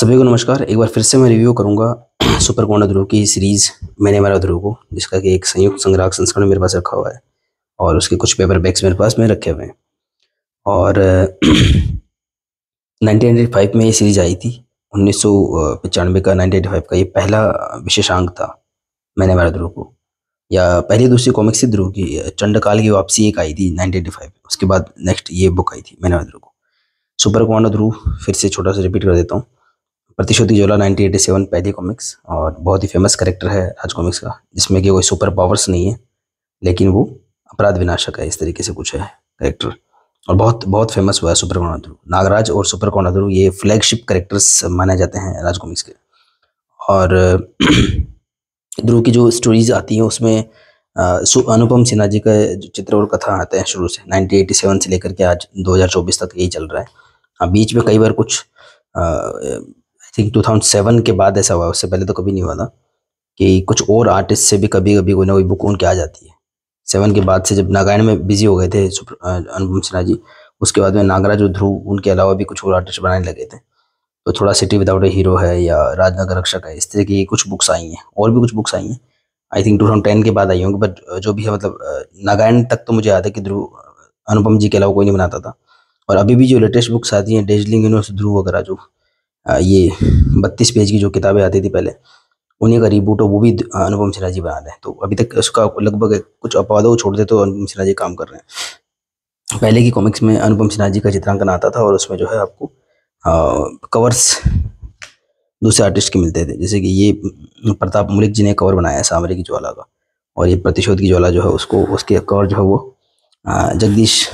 सभी को नमस्कार एक बार फिर से मैं रिव्यू करूंगा सुपर कॉन्डो ध्रुव की सीरीज़ मैंने मेरा ध्रुव को जिसका कि एक संयुक्त संग्राहक संस्करण मेरे पास रखा हुआ है और उसके कुछ पेपर बैग्स मेरे पास में रखे हुए हैं और 1985 में ये सीरीज़ आई थी उन्नीस का 1985 का ये पहला विशेषांक था मैंने मेरा ध्रुव को या पहली दूसरी कॉमिक थी ध्रुव की चंडकाल की वापसी एक आई थी नाइनटीन उसके बाद नेक्स्ट ये बुक आई थी मैंने मेरा ध्रुव को सुपर कॉन्डो ध्रुव फिर से छोटा सा रिपीट कर देता हूँ प्रतिशोधी जोला 1987 पैदी कॉमिक्स और बहुत ही फेमस करेक्टर है राज कॉमिक्स का जिसमें कि कोई सुपर पावर्स नहीं है लेकिन वो अपराध विनाशक है इस तरीके से कुछ है करेक्टर और बहुत बहुत फेमस हुआ है सुपर कोणाधुरु नागराज और सुपर कोणाधुरु ये फ्लैगशिप करेक्टर्स माने जाते हैं राज कॉमिक्स के और ध्रुव की जो स्टोरीज आती हैं उसमें अनुपम सिन्हा जी का चित्र और कथा आते हैं शुरू से 1987 से लेकर के आज 2024 तक यही चल रहा है हाँ, बीच में कई बार कुछ थिंक 2007 के बाद ऐसा हुआ उससे पहले तो कभी नहीं हुआ था कि कुछ और आर्टिस्ट से भी कभी कभी कोई ना कोई बुक उनके आ जाती है सेवन के बाद से जब नागायण में बिजी हो गए थे अनुपम सिन्हा जी उसके बाद में नागराज और ध्रुव उनके अलावा भी कुछ और आर्टिस्ट बनाने लगे थे तो थोड़ा सिटी विदाउट ए हीरो है या राजनगर रक्षक है इस तरह की कुछ बुक्स आई हैं और भी कुछ बुक्स आई हैं I think two thousand ten के बाद आई होंगी बट जो भी है मतलब नागायण तक तो मुझे याद है कि ध्रुव अनुपम जी के अलावा कोई नहीं बनाता था और अभी भी जो लेटेस्ट बुक्स आती हैं डेजलिंग यूनिवर्स ध्रुव वगैरह जो ये बत्तीस पेज की जो किताबें आती थी पहले उन्हीं का रिबूट वो भी अनुपम मिश्रा जी बना रहे हैं तो अभी तक उसका लगभग कुछ अपवादों को दे तो अनुपम मिश्रा जी काम कर रहे हैं पहले की कॉमिक्स में अनुपम सिन्हा जी का चित्रांकन आता था और उसमें जो है आपको आ, कवर्स दूसरे आर्टिस्ट के मिलते थे जैसे कि ये प्रताप मलिक जी ने कवर बनाया है की ज्वाला का और ये प्रतिशोध की ज्वाला जो है उसको उसके कवर जो है वो जगदीश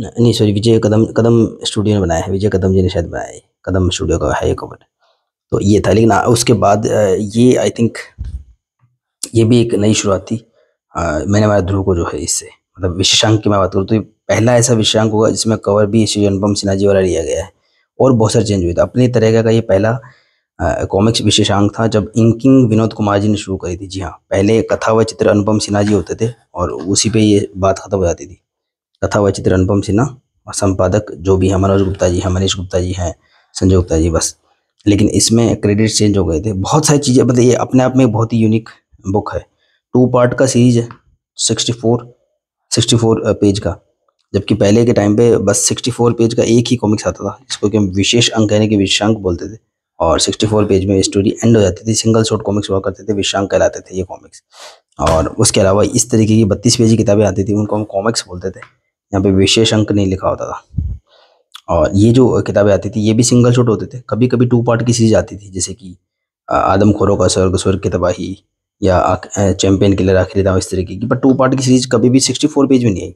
नहीं सॉरी विजय कदम कदम स्टूडियो ने बनाया है विजय कदम जी ने शायद बनाया है कदम स्टूडियो का है ये कवर तो ये था लेकिन उसके बाद ये आई थिंक ये भी एक नई शुरुआत थी मैंने हमारे ध्रुव को जो है इससे मतलब विशेषांक की मैं बात करूँ तो पहला ऐसा विशेषांक होगा जिसमें कवर भी श्री अनुपम सिन्हा जी वाला लिया गया है और बहुत सारे चेंज हुए थे अपनी तरह का ये पहला कॉमिक्स विशेषांक था जब इंकिंग विनोद कुमार जी ने शुरू करी थी जी हाँ पहले कथा व चित्र अनुपम सिन्हा जी होते थे और उसी पे ये बात ख़त्म हो जाती थी तथा वचित्र अनुपम सिन्हा और संपादक जो भी है मनोज गुप्ता जी हैं मनीष गुप्ता जी हैं संजय गुप्ता जी बस लेकिन इसमें क्रेडिट चेंज हो गए थे बहुत सारी चीज़ें मतलब ये अपने आप में बहुत ही यूनिक बुक है टू पार्ट का सीरीज है sixty four sixty four page का जबकि पहले के टाइम पे बस सिक्सटी फोर पेज का एक ही कॉमिक्स आता था जिसको कि हम विशेष अंक कहने कि विशांक बोलते थे और सिक्सटी फोर पेज में स्टोरी एंड हो जाती थी सिंगल शॉट कॉमिक्स हुआ करते थे विशांक कहलाते थे ये कॉमिक्स और उसके अलावा इस तरीके की बत्तीस पेज की किताबें आती थी उनको हम कॉमिक्स बोलते थे यहाँ पे विशेष अंक नहीं लिखा होता था और ये जो किताबें आती थी ये भी सिंगल शॉट होते थे कभी कभी टू पार्ट की सीरीज आती थी जैसे कि आदम खोरों का स्वर्ग स्वर्ग की तबाही या चैंपियन किलर आखिरी दाव इस तरीके की पर टू पार्ट की सीरीज कभी भी सिक्सटी फोर पेज में नहीं आई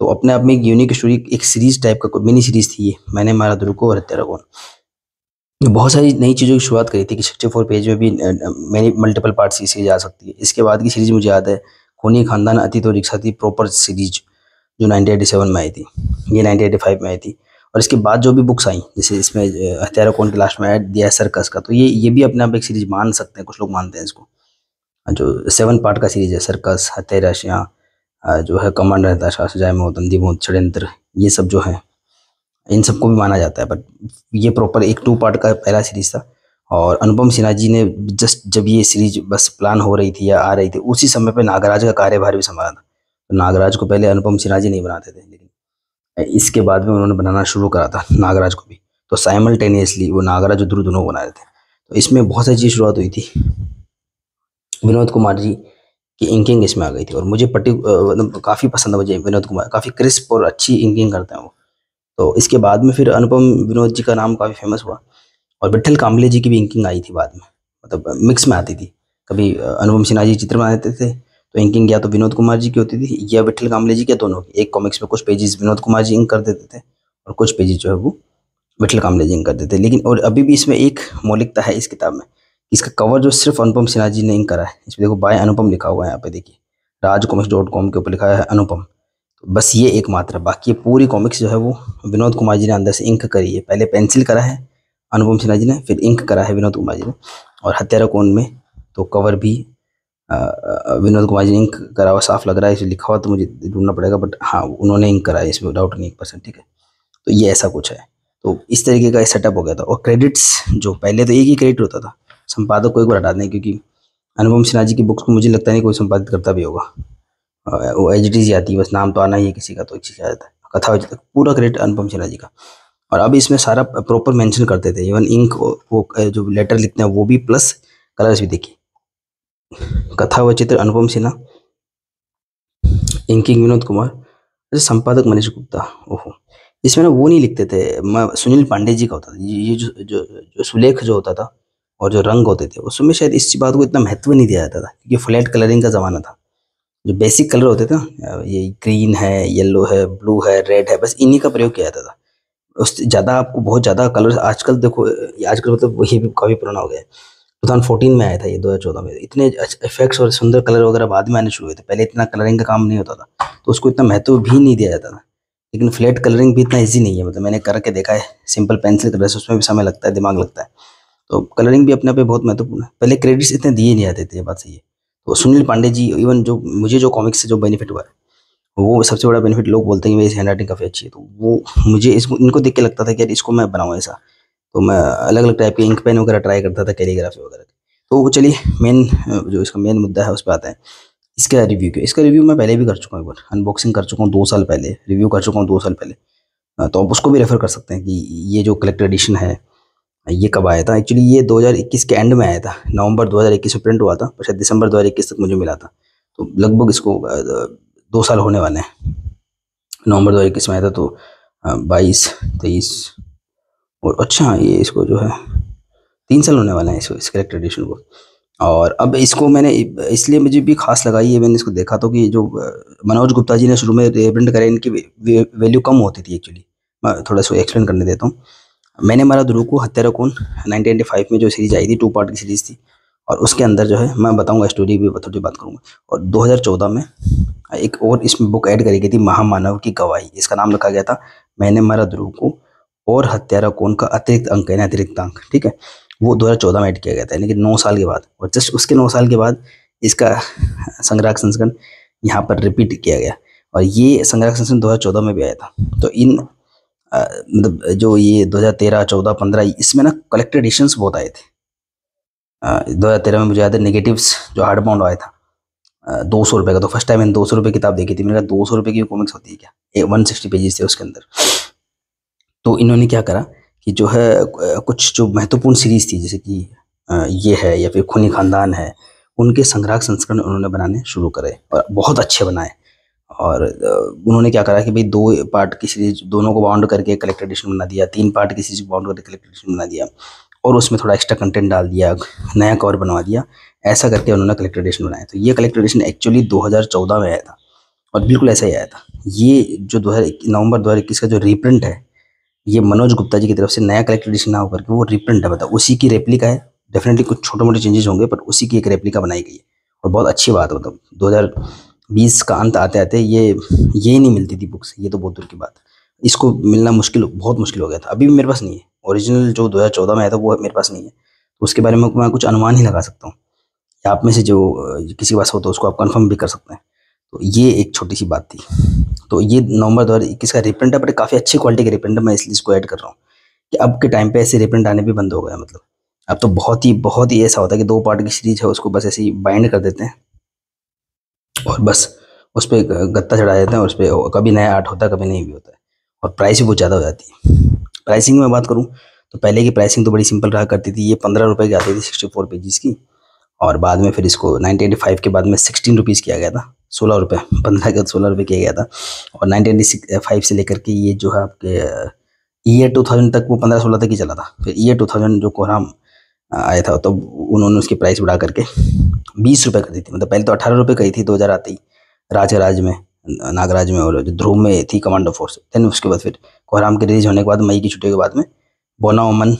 तो अपने आप में एक यूनिक स्टोरी एक सीरीज टाइप का मिनी सीरीज थी ये मैंने मारा दुर्गो और हत्यारागोन बहुत सारी नई चीज़ों की शुरुआत करी थी कि सिक्सटी फोर पेज में भी मैंने मल्टीपल पार्ट की सीरीज आ सकती है इसके बाद की सीरीज मुझे याद है खूनी खानदान अतीत और रिक्शा थी प्रॉपर सीरीज जो 1987 में आई थी ये 1985 में आई थी और इसके बाद जो भी बुक्स आई जैसे इसमें हथियारों कौन के लास्ट में ऐड दिया है सर्कस का तो ये ये भी अपने आप एक सीरीज मान सकते हैं कुछ लोग मानते हैं इसको जो सेवन पार्ट का सीरीज है सर्कस हत्यारा यहाँ जो है कमांडर रहता शाह मोहत अंदी मोहत षडयंत्र ये सब जो है इन सबको भी माना जाता है बट ये प्रॉपर एक टू पार्ट का पहला सीरीज था और अनुपम सिन्हा जी ने जस्ट जब ये सीरीज बस प्लान हो रही थी या आ रही थी उसी समय पे नागराज का कार्यभार भी संभाला था नागराज को पहले अनुपम सिन्हा जी नहीं बनाते थे लेकिन इसके बाद में उन्होंने बनाना शुरू करा था नागराज को भी तो साइमल्टेनियसली वो नागराज और ध्रुव दोनों रहे थे तो इसमें बहुत सारी चीज़ शुरुआत हुई थी विनोद कुमार जी की इंकिंग इसमें आ गई थी और मुझे पट्टी मतलब काफ़ी पसंद है मुझे विनोद कुमार काफ़ी क्रिस्प और अच्छी इंकिंग करते हैं वो तो इसके बाद में फिर अनुपम विनोद जी का नाम काफ़ी फेमस हुआ और विट्ठल कामले जी की भी इंकिंग आई थी बाद में मतलब मिक्स में आती थी कभी अनुपम सिन्हा जी चित्र बनाते थे तो इंकिंग या तो विनोद कुमार जी की होती थी या विठल कामले जी के दोनों की एक कॉमिक्स में कुछ पेजेस विनोद कुमार जी इंक कर देते थे और कुछ पेजेस जो है वो विठल कामले जी इंक कर देते लेकिन और अभी भी इसमें एक मौलिकता है इस किताब में इसका कवर जो सिर्फ अनुपम सिन्हा जी ने इंक करा है इसमें देखो बाय अनुपम लिखा हुआ है यहाँ पे देखिए राज कॉमिक्स डॉट कॉम के ऊपर लिखा है अनुपम तो बस ये एक मात्र बाकी पूरी कॉमिक्स जो है वो विनोद कुमार जी ने अंदर से इंक करी है पहले पेंसिल करा है अनुपम सिन्हा जी ने फिर इंक करा है विनोद कुमार जी ने और हत्यारा कोण में तो कवर भी विनोद कुमार जी ने इंक करा हुआ साफ लग रहा है इसे लिखा हुआ तो मुझे ढूंढना पड़ेगा बट हाँ उन्होंने इंक करा है इसमें डाउट नहीं एक परसेंट ठीक है तो ये ऐसा कुछ है तो इस तरीके का सेटअप हो गया था और क्रेडिट्स जो पहले तो एक ही क्रेडिट होता था संपादक को एक बार हटा दें क्योंकि अनुपम सिन्हा जी की बुक्स को मुझे लगता नहीं कोई संपादित करता भी होगा वो एच डी आती है बस नाम तो आना ही है किसी का तो एक चीज़ आ जाता है कथा हो जाता है पूरा क्रेडिट अनुपम सिन्हा जी का और अब इसमें सारा प्रॉपर मेंशन करते थे इवन इंक वो जो लेटर लिखते हैं वो भी प्लस कलर्स भी देखिए कथा व चित्र अनुपम सिन्हा इंकिंग विनोद कुमार संपादक मनीष गुप्ता ओहो इसमें ना वो नहीं लिखते थे सुनील पांडे जी का होता था ये जो जो, जो सुलेख जो होता था और जो रंग होते थे उसमें शायद इस बात को इतना महत्व नहीं दिया जाता था क्योंकि फ्लैट कलरिंग का ज़माना था जो बेसिक कलर होते थे ना ये ग्रीन है येलो है ब्लू है रेड है बस इन्हीं का प्रयोग किया जाता था उस ज़्यादा आपको बहुत ज़्यादा कलर आजकल देखो आजकल मतलब वही भी काफ़ी पुराना हो गया है 2014 में आया था ये 2014 में इतने इफेक्ट्स और सुंदर कलर वगैरह बाद में आने शुरू हुए थे पहले इतना कलरिंग का काम नहीं होता था तो उसको इतना महत्व भी नहीं दिया जाता था लेकिन फ्लैट कलरिंग भी इतना ईजी नहीं है मतलब मैंने करके देखा है सिंपल पेंसिल कलर उसमें भी समय लगता है दिमाग लगता है तो कलरिंग भी अपने आप बहुत महत्वपूर्ण है पहले क्रेडिट्स इतने दिए नहीं जाते थे ये बात सही है तो सुनील पांडे जी इवन जो मुझे जो कॉमिक्स से जो बेनिफिट हुआ है वो सबसे बड़ा बेनिफिट लोग बोलते हैं कि मेरी हैंड राइटिंग काफ़ी अच्छी है तो वो मुझे इसको इनको देख के लगता था कि यार इसको मैं बनाऊँ ऐसा तो मैं अलग अलग टाइप के इंक पेन वगैरह ट्राई करता था कैलीग्राफी वगैरह तो वो चलिए मेन जो इसका मेन मुद्दा है उस पर आते हैं इसका रिव्यू क्यों इसका रिव्यू मैं पहले भी कर चुका हूँ एक बार अनबॉक्सिंग कर चुका हूँ दो साल पहले रिव्यू कर चुका हूँ दो साल पहले हाँ, तो आप उसको भी रेफ़र कर सकते हैं कि ये जो कलेक्टर एडिशन है ये कब आया था एक्चुअली ये 2021 के एंड में आया था नवंबर 2021 में प्रिंट हुआ था पर शायद दिसंबर 2021 तक मुझे मिला था तो लगभग इसको दो साल होने वाले हैं नवंबर 2021 में आया था तो बाईस तेईस और अच्छा ये इसको जो है तीन साल होने वाला है इसको इस करेक्टर एडिशन को और अब इसको मैंने इसलिए मुझे भी खास लगाई है मैंने इसको देखा तो कि जो मनोज गुप्ता जी ने शुरू में रिप्रिंट करा इनकी वैल्यू कम होती थी एक्चुअली मैं थोड़ा सा एक्सप्लेन करने देता हूँ मैंने मारा को हत्या कौन नाइनटीन में जो सीरीज आई थी टू पार्ट की सीरीज थी और उसके अंदर जो है मैं बताऊँगा स्टोरी भी थोड़ी बात करूँगा और दो में एक और इसमें बुक ऐड करी गई थी महामानव की गवाही इसका नाम रखा गया था मैंने मारा ध्रुव को और हत्यारा कौन का अतिरिक्त अंक यानी अतिरिक्त अंक ठीक है वो दो हजार चौदह में ऐड किया गया था यानी कि नौ साल के बाद और जस्ट उसके नौ साल के बाद इसका संग्राहक संस्करण यहाँ पर रिपीट किया गया और ये संग्राहक संस्करण दो हजार चौदह में भी आया था तो इन मतलब जो ये दो हजार तेरह चौदह पंद्रह इसमें ना कलेक्टेड एडिशंस बहुत आए थे दो हज़ार तेरह में मुझे याद है नेगेटिव्स जो हार्ड बाउंड आया था दो सौ रुपये का तो फर्स्ट टाइम मैंने दो सौ रुपये किताब देखी थी मेरे दो सौ रुपये की कॉमिक्स होती है क्या वन सिक्सटी पेजेस थे उसके अंदर तो इन्होंने क्या करा कि जो है कुछ जो महत्वपूर्ण सीरीज थी जैसे कि ये है या फिर खूनी खानदान है उनके संग्राहक संस्करण उन्होंने बनाने शुरू करे और बहुत अच्छे बनाए और उन्होंने क्या करा कि भाई दो पार्ट की सीरीज दोनों को बाउंड करके कलेक्टर एडिशन बना दिया तीन पार्ट की सीरीज को बाउंड करके कलेक्टर एडिशन बना दिया और उसमें थोड़ा एक्स्ट्रा कंटेंट डाल दिया नया कवर बनवा दिया ऐसा करके उन्होंने कलेक्टर एडिशन बनाया तो ये कलेक्टर एडिशन एक्चुअली 2014 में आया था और बिल्कुल ऐसा ही आया था ये जो दो नवंबर दो का जो रीप्रिंट है ये मनोज गुप्ता जी की तरफ से नया कलेक्टर एडिशन ना होकर के वो रिप्रिंट है बता उसी की रेप्लिका है डेफिनेटली कुछ छोटे मोटे चेंजेस होंगे पर उसी की एक रेप्लिका बनाई गई है और बहुत अच्छी बात है मतलब दो बीस का अंत आते आते ये ये नहीं मिलती थी बुक्स ये तो बहुत दूर की बात है इसको मिलना मुश्किल बहुत मुश्किल हो गया था अभी भी मेरे पास नहीं है ओरिजिनल जो 2014 में आया था वो मेरे पास नहीं है तो उसके बारे में मैं कुछ अनुमान ही लगा सकता हूँ आप में से जो किसी के पास हो तो उसको आप कंफर्म भी कर सकते हैं तो ये एक छोटी सी बात थी तो ये नवंबर दो का रिप्रिंट है बट काफ़ी अच्छी क्वालिटी का रिप्रिंट है मैं इसलिए इसको ऐड कर रहा हूँ कि अब के टाइम पे ऐसे रिप्रिंट आने भी बंद हो गया मतलब अब तो बहुत ही बहुत ही ऐसा होता है कि दो पार्ट की सीरीज है उसको बस ऐसे ही बाइंड कर देते हैं और बस उस पर गत्ता चढ़ा देते हैं और उस पर कभी नया आर्ट होता है कभी नहीं भी होता है और प्राइस भी बहुत ज़्यादा हो जाती है प्राइसिंग में बात करूँ तो पहले की प्राइसिंग तो बड़ी सिंपल रहा करती थी ये पंद्रह रुपये की आती थी सिक्सटी फोर पेजीज़ की और बाद में फिर इसको नाइनटी एटी फाइव के बाद में सिक्सटीन रुपीज़ किया गया था सोलह रुपये पंद्रह अगस्त सोलह रुपये किया गया था और नाइनटीन फाइव से लेकर के ये जो है आपके ईयर टू थाउजेंड तक वो पंद्रह सोलह तक ही चला था फिर ईयर टू थाउजेंड जो कोहराम आया था तो उन्होंने उसकी प्राइस बढ़ा करके बीस रुपये कर दी थी मतलब पहले तो अठारह रुपये कही थी दो हज़ार आते ही राजराज में नागराज में और जो ध्रुव में थी कमांडो फोर्स देन उसके बाद फिर कोहराम के रिलीज होने के बाद मई की छुट्टी के बाद में बोना ओमन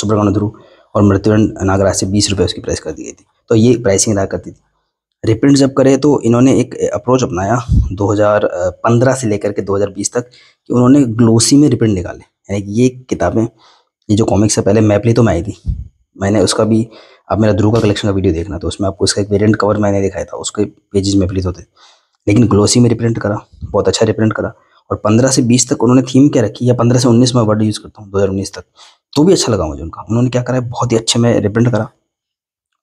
सुब्रमण्य ध्रुव और मृत्युन नागराज से बीस रुपये उसकी प्राइस कर दी गई थी तो ये प्राइसिंग रहा करती थी रिप्रिंट जब करें तो इन्होंने एक अप्रोच अपनाया 2015 से लेकर के 2020 तक कि उन्होंने ग्लोसी में रिप्रिंट निकाले यानी कि ये किताबें ये जो कॉमिक्स है पहले मैपली तो मैं आई थी मैंने उसका भी अब मेरा ध्रुव का कलेक्शन का वीडियो देखना तो उसमें आपको इसका एक वेरियंट कवर मैंने दिखाया था उसके पेजेस तो होते लेकिन ग्लोसी में रिप्रिंट करा बहुत अच्छा रिप्रिंट करा और पंद्रह से बीस तक उन्होंने थीम क्या रखी या पंद्रह से उन्नीस में वर्ड यूज़ करता हूँ दो तक तो भी अच्छा लगा मुझे उनका उन्होंने क्या करा बहुत ही अच्छे में रिप्रिंट करा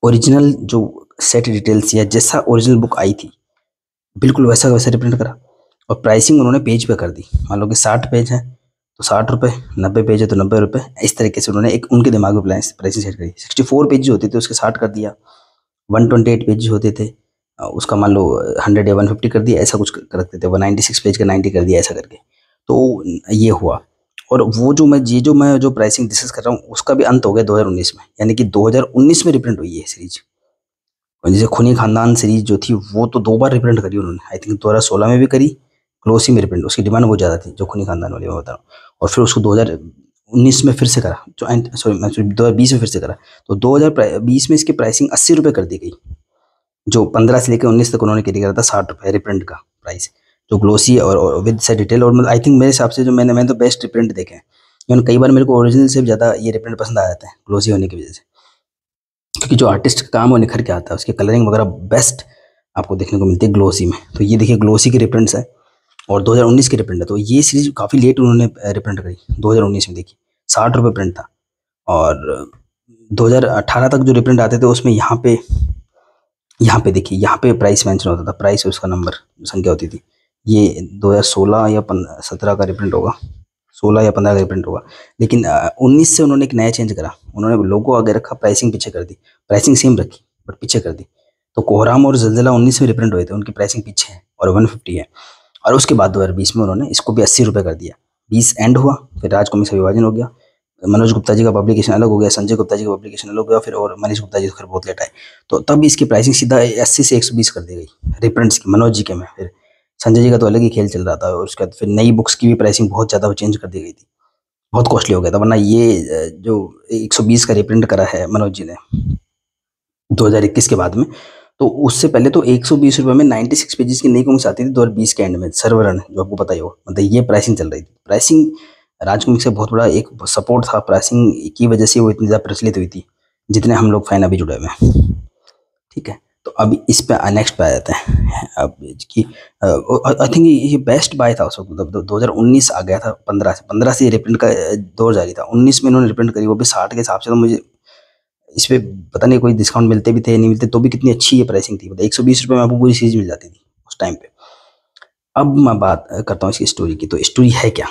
ओरिजिनल जो सेट डिटेल्स या जैसा ओरिजिनल बुक आई थी बिल्कुल वैसा वैसा रिप्रिंट करा और प्राइसिंग उन्होंने पेज पे कर दी मान लो कि साठ पेज है तो साठ रुपये नब्बे पेज है तो नब्बे रुपये इस तरीके से उन्होंने एक उनके दिमाग में प्लान प्राइसिंग सेट करी सिक्सटी फोर पेज होते थे उसके साठ कर दिया वन ट्वेंटी एट पेज होते थे उसका मान लो हंड्रेड या वन फिफ्टी कर दिया ऐसा कुछ कर रखते थे वन नाइन्टी सिक्स पेज का नाइन्टी कर दिया ऐसा करके तो ये हुआ और वो जो मैं ये जो मैं जो प्राइसिंग डिस्कस कर रहा हूँ उसका भी अंत हो गया उन्नीस में यानी कि उन्नीस में रिप्रिंट हुई है सीरीज और जैसे खुनी खानदान सीरीज जो थी वो तो दो बार रिप्रिंट करी उन्होंने आई थिंक दो हज़ार सोलह में भी करी क्लोसी में रिप्रिंट उसकी डिमांड बहुत ज़्यादा थी जो खुनी खानदान वाली मैं बता रहा हूँ और फिर उसको दो हज़ार उन्नीस में फिर से करा जो सॉरी मैं सॉरी दो हज़ार बीस में फिर से करा तो दो हज़ार बीस में इसकी प्राइसिंग अस्सी रुपये कर दी गई जो पंद्रह से लेकर उन्नीस तक उन्होंने कैरी करा था साठ रुपये रिप्रिंट का प्राइस जो ग्लोसी और, विद से डिटेल और मतलब आई थिंक मेरे हिसाब से जो मैंने मैंने तो बेस्ट रिप्रिंट देखे हैं इवन कई बार मेरे को ओरिजिनल से भी ज़्यादा ये रिप्रिंट पसंद आ जाते हैं ग्लोसी होने की वजह से क्योंकि जो आर्टिस्ट का काम है निखर के आता है उसके कलरिंग वगैरह बेस्ट आपको देखने को मिलती है ग्लोसी में तो ये देखिए ग्लोसी की रिप्रिंट्स है और 2019 की रिप्रिंट है तो ये सीरीज काफ़ी लेट उन्होंने रिप्रिंट करी 2019 में देखी साठ रुपये प्रिंट था और 2018 तक जो रिप्रिंट आते थे उसमें यहाँ पे यहाँ पे देखिए यहाँ पे प्राइस मेंशन होता था प्राइस उसका नंबर संख्या होती थी ये 2016 या सत्रह का रिप्रिंट होगा सोलह या पंद्रह का प्रिंट होगा लेकिन उन्नीस से उन्होंने एक नया चेंज करा उन्होंने लोगो आगे रखा प्राइसिंग पीछे कर दी प्राइसिंग सेम रखी बट पीछे कर दी तो कोहराम और जलजिला उन्नीस में रिप्रिंट हुए थे उनकी प्राइसिंग पीछे है और वन फिफ्टी है और उसके बाद दो हज़ार बीस में उन्होंने इसको भी अस्सी रुपये कर दिया बीस एंड हुआ फिर राजकुमी से विभाजन हो गया मनोज गुप्ता जी का पब्लिकेशन अलग हो गया संजय गुप्ता जी का पब्लिकेशन अलग हो गया फिर और मनीष गुप्ता जी तो खैर बहुत लेट आए तो तब इसकी प्राइसिंग सीधा अस्सी से एक सौ बीस कर दी गई रिप्रिंट्स की मनोज जी के में फिर संजय जी का तो अलग ही खेल चल रहा था और उसके बाद फिर नई बुक्स की भी प्राइसिंग बहुत ज़्यादा चेंज कर दी गई थी बहुत कॉस्टली हो गया था वरना ये जो 120 का रिप्रिंट करा है मनोज जी ने 2021 के बाद में तो उससे पहले तो एक सौ में 96 पेजेस की नई कॉमिक्स आती थी 2020 के एंड में सर्वरण जो आपको पता ही हो मतलब ये प्राइसिंग चल रही थी प्राइसिंग राजकुमिक से बहुत बड़ा एक सपोर्ट था प्राइसिंग की वजह से वो इतनी ज़्यादा प्रचलित हुई थी जितने हम लोग फैन अभी जुड़े हुए हैं ठीक है तो अब इस पे नेक्स्ट पे आ जाते हैं अब कि आई थिंक ये बेस्ट बाय था उस वक्त मतलब दो हज़ार उन्नीस आ गया था पंद्रह से पंद्रह से रिप्रिंट का दौर जारी था उन्नीस में इन्होंने रिप्रिंट करी वो भी साठ के हिसाब से तो मुझे इस पर पता नहीं कोई डिस्काउंट मिलते भी थे नहीं मिलते तो भी कितनी अच्छी ये प्राइसिंग थी मतलब एक सौ बीस रुपये में आपको पूरी चीज़ मिल जाती थी उस टाइम पर अब मैं बात करता हूँ इसकी स्टोरी की तो स्टोरी है क्या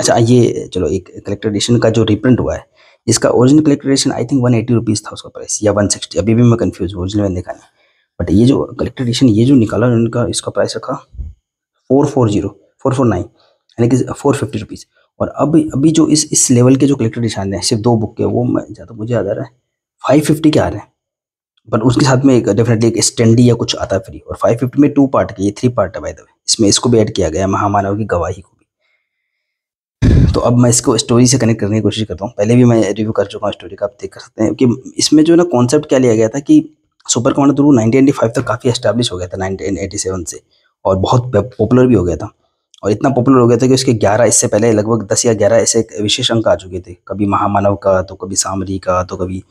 अच्छा ये चलो एक कलेक्टर एडिशन का जो रिप्रिंट हुआ है इसका original collector edition I think one eighty rupees था उसका प्राइस या वन सिक्सटी अभी भी मैं कन्फ्यूज़ हूँ ओरिजिनल में देखा नहीं बट ये जो कलेक्टर एडिशन ये जो निकाला उनका इसका प्राइस रखा four four zero four four nine यानी कि फोर फिफ्टी रुपीज़ और अभी अभी जो इस इस लेवल के जो कलेक्टर एडिशन हैं सिर्फ दो बुक के वो ज़्यादा मुझे याद आ रहा है फाइव फिफ्टी के आ रहे हैं बट उसके साथ में एक डेफिनेटली एक स्टैंडी या कुछ आता है फ्री और फाइव फिफ्टी में टू पार्ट के ये थ्री पार्ट है बाय द वे इसमें इसको भी ऐड किया गया महामानव की गवाही को भी तो अब मैं इसको स्टोरी से कनेक्ट करने की कोशिश करता हूँ पहले भी मैं रिव्यू कर चुका हूँ स्टोरी का आप देख सकते हैं कि इसमें जो ना कॉन्सेप्ट क्या लिया गया था कि सुपर कमांडो थ्रू नाइनटीन तक काफ़ी एस्टैब्लिश हो गया था नाइनटीन से और बहुत पॉपुलर भी हो गया था और इतना पॉपुलर हो गया था कि उसके 11 इससे पहले लगभग 10 या 11 ऐसे विशेष अंक आ चुके थे कभी महामानव का तो कभी सामरी का तो कभी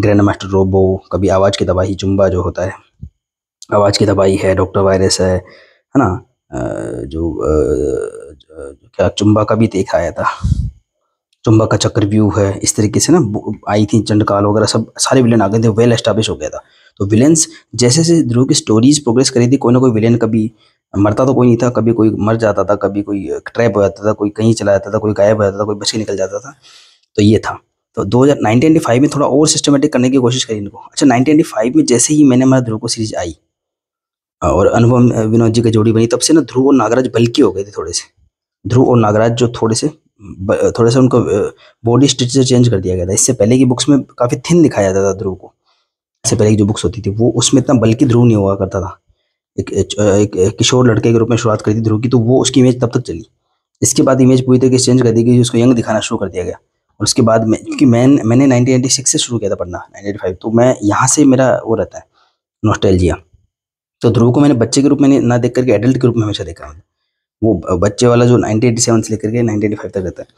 ग्रैंड मास्टर रोबो कभी आवाज़ की दवाही चुम्बा जो होता है आवाज़ की दवाई है डॉक्टर वायरस है है ना जो क्या चुम्बा का भी देखा आया था चुम्बा का चक्रव्यूह है इस तरीके से ना आई थी चंडकाल वगैरह सब सारे विलन आ गए थे वेल एस्टैब्लिश हो गया था तो विलेंस जैसे जैसे ध्रुव की स्टोरीज प्रोग्रेस करी थी कोई ना कोई विलेन कभी मरता तो कोई नहीं था कभी कोई मर जाता था कभी कोई ट्रैप हो जाता था कोई कहीं चला जाता था कोई गायब हो जाता था कोई बच के निकल जाता था तो ये था तो दो हज़ार में थोड़ा और सिस्टमेटिक करने की कोशिश करी इनको अच्छा नाइनटीन में जैसे ही मैंने हमारा ध्रुव को सीरीज आई और अनुभव विनोद जी की जोड़ी बनी तब से ना ध्रुव और नागराज बल्कि हो गए थे थोड़े से ध्रुव और नागराज जो थोड़े से थोड़े से उनको बॉडी स्ट्रक्चर चेंज कर दिया गया था इससे पहले की बुक्स में काफ़ी थिन दिखाया जाता था ध्रुव को से पहले की जो बुक्स होती थी वो उसमें इतना बल्कि ध्रुव नहीं हुआ करता था एक, एक, एक किशोर लड़के के रूप में शुरुआत करती थी ध्रुव की तो वो उसकी इमेज तब तक चली इसके बाद इमेज पूरी तरीके से चेंज कर दी गई उसको यंग दिखाना शुरू कर दिया गया और उसके बाद मैं क्योंकि मैं मैंने नाइनटीन से शुरू किया था पढ़ना 1985 तो मैं यहाँ से मेरा वो रहता है नोस्टैल्जिया तो ध्रुव को मैंने बच्चे के रूप में ना देख करके एडल्ट के रूप में हमेशा देखा वो बच्चे वाला जो नाइनटीन से लेकर के नाइनटीन तक रहता है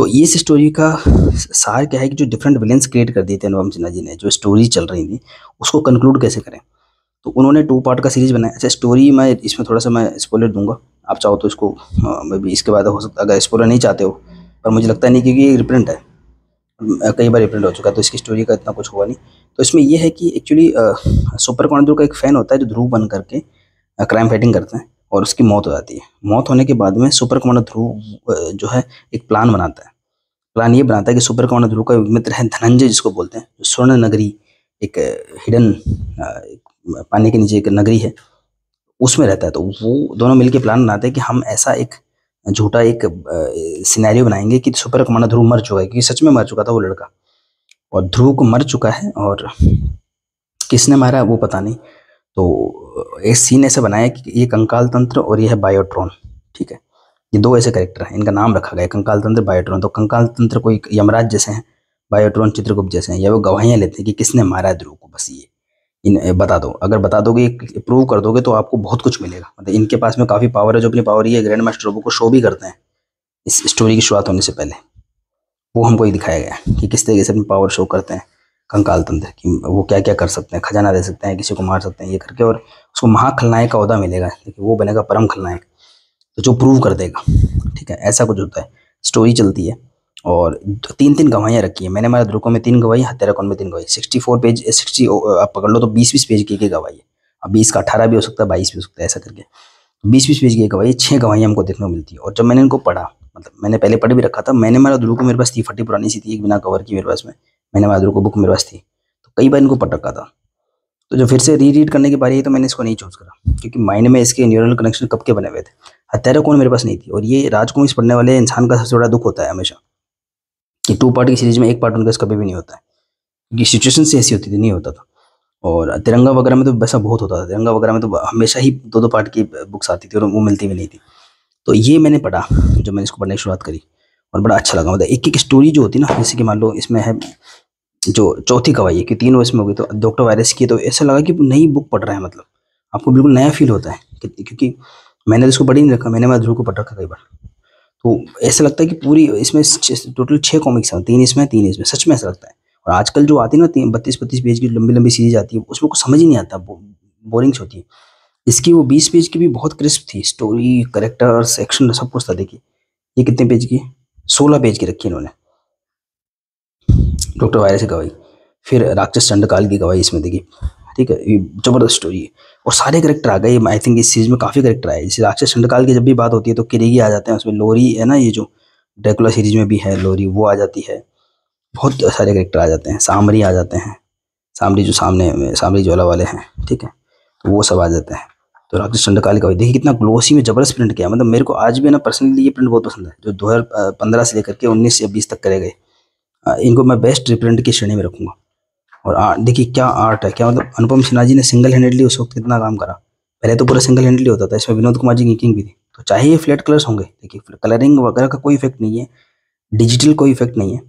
तो इस स्टोरी का सार क्या है कि जो डिफरेंट विलेंस क्रिएट कर दिए थे अनुपम सिन्हा जी ने जो स्टोरी चल रही थी उसको कंक्लूड कैसे करें तो उन्होंने टू पार्ट का सीरीज़ बनाया अच्छा स्टोरी मैं इसमें थोड़ा सा मैं स्पॉलर दूंगा आप चाहो तो इसको हाँ, मे भी इसके बाद हो सकता अगर स्पॉलर नहीं चाहते हो पर मुझे लगता नहीं क्योंकि ये रिप्रिंट है कई बार रिप्रिंट हो चुका है तो इसकी स्टोरी का इतना कुछ हुआ नहीं तो इसमें यह है कि एक्चुअली सुपर कॉन्डोर का एक फ़ैन होता है जो ध्रुव बन करके क्राइम फाइटिंग करते हैं और उसकी मौत हो जाती है मौत होने के बाद में सुपर कमांडर ध्रुव जो है एक प्लान बनाता है प्लान ये बनाता है कि सुपर कमांडर ध्रुव का मित्र है धनंजय जिसको बोलते हैं स्वर्ण नगरी एक हिडन पानी के नीचे एक नगरी है उसमें रहता है तो वो दोनों मिलकर प्लान बनाते हैं कि हम ऐसा एक झूठा एक सिनेरियो बनाएंगे कि सुपर कमांडर ध्रुव मर चुका है क्योंकि सच में मर चुका था वो लड़का और ध्रुव को मर चुका है और किसने मारा वो पता नहीं तो इस सीन ऐसे बनाया कि ये कंकाल तंत्र और ये है बायोट्रॉन ठीक है ये दो ऐसे करेक्टर हैं इनका नाम रखा गया है कंकाल तंत्र बायोट्रॉन तो कंकाल तंत्र कोई यमराज जैसे हैं बायोट्रॉन चित्रगुप्त जैसे हैं या वो गवाहियाँ लेते हैं कि किसने मारा है ध्रुव को बस ये इन बता दो अगर बता दोगे प्रूव कर दोगे तो आपको बहुत कुछ मिलेगा मतलब इनके पास में काफ़ी पावर है जो अपनी पावर ये ग्रैंड मास्टर रोबो को शो भी करते हैं इस स्टोरी की शुरुआत होने से पहले वो हमको ये दिखाया गया कि किस तरीके से अपनी पावर शो करते हैं कंकाल तंत्र कि वो क्या क्या कर सकते हैं खजाना दे सकते हैं किसी को मार सकते हैं ये करके और उसको महाखलनायक का अहदा मिलेगा लेकिन वो बनेगा परम खलनायक तो जो प्रूव कर देगा ठीक है ऐसा कुछ होता है स्टोरी चलती है और तीन तीन गवाहियाँ रखी है मैंने हमारे द्रुको में तीन गवाही हत्याराकोन में तीन गवाही सिक्सटी फोर पेज सिक्सटी आप पकड़ लो तो बीस बीस पेज की एक गवाही है अब बीस का अठारह भी हो सकता है बाईस भी हो सकता है ऐसा करके बीस बीस पेज की एक गवाही छः गवाही हमको देखने को मिलती है और जब मैंने इनको पढ़ा मतलब मैंने पहले पढ़ भी रखा था मैंने मारा द्रुको मेरे पास थी फटी पुरानी सी थी एक बिना कवर की मेरे पास में मैंने बाद को बुक मेरे पास थी तो कई बार इनको रखा था तो जब फिर से री रीड करने की बारी आई तो मैंने इसको नहीं चूज़ करा क्योंकि माइंड में इसके न्यूरल कनेक्शन कब के बने हुए थे हत्यारा कौन मेरे पास नहीं थी और ये राजकुमार पढ़ने वाले इंसान का सबसे बड़ा दुख होता है हमेशा कि टू पार्ट की सीरीज में एक पार्ट उनका कभी भी नहीं होता है क्योंकि सिचुएशन से ऐसी होती थी नहीं होता था और तिरंगा वगैरह में तो वैसा बहुत होता था तिरंगा वगैरह में तो हमेशा ही दो दो पार्ट की बुक्स आती थी और वो मिलती भी नहीं थी तो ये मैंने पढ़ा जब मैंने इसको पढ़ने की शुरुआत करी और बड़ा अच्छा लगा मतलब एक एक स्टोरी जो होती है ना जैसे कि मान लो इसमें है जो चौथी कवाई है कि तीनों इसमें हो गई तो डॉक्टर वायरस की तो ऐसा लगा कि नई बुक पढ़ रहा है मतलब आपको बिल्कुल नया फील होता है क्योंकि मैंने तो इसको पढ़ी नहीं रखा मैंने मैं मधुर को पढ़ रखा कई बार तो ऐसा लगता है कि पूरी इसमें टोटल छः कॉमिक्स हैं तीन इसमें तीन इसमें सच में ऐसा लगता है और आजकल जो आती है ना बत्तीस बत्तीस पेज की लंबी लंबी सीरीज आती है उसमें कुछ समझ ही नहीं आता बोरिंग होती है इसकी वो बीस पेज की भी बहुत क्रिस्प थी स्टोरी करेक्टर्स एक्शन सब कुछ था देखिए ये कितने पेज की सोलह पेज की रखी इन्होंने डॉक्टर वायरस की गवाही फिर राक्षस चंडकाल की गवाही इसमें देखिए ठीक है ये जबरदस्त स्टोरी है और सारे करेक्टर आ गए आई थिंक इस सीरीज में काफ़ी करेक्टर आए जैसे राक्षस चंडकाल की जब भी बात होती है तो किरेगी आ जाते हैं उसमें लोरी है ना ये जो ड्रैकुला सीरीज में भी है लोरी वो आ जाती है बहुत सारे करेक्टर आ जाते हैं सामरी आ जाते हैं सामरी जो सामने सामरी ज्वाला वाले हैं ठीक है तो वो सब आ जाते हैं तो राक्षस चंडकाल का देखिए कितना ग्लोसी में जबरदस्त प्रिंट किया मतलब मेरे को आज भी ना पर्सनली ये प्रिंट बहुत पसंद है जो दो से लेकर के उन्नीस या बीस तक करे गए इनको मैं बेस्ट रिप्रेजेंट की श्रेणी में रखूँगा और देखिए क्या आर्ट है क्या मतलब अनुपम सिन्हा जी ने सिंगल हैंडेडली उस वक्त कितना काम करा पहले तो पूरा सिंगल हैंडली होता था इसमें विनोद कुमार जी की किंग भी थी तो चाहे ये फ्लैट कलर्स होंगे देखिए कलरिंग वगैरह का कोई इफेक्ट नहीं है डिजिटल कोई इफेक्ट नहीं है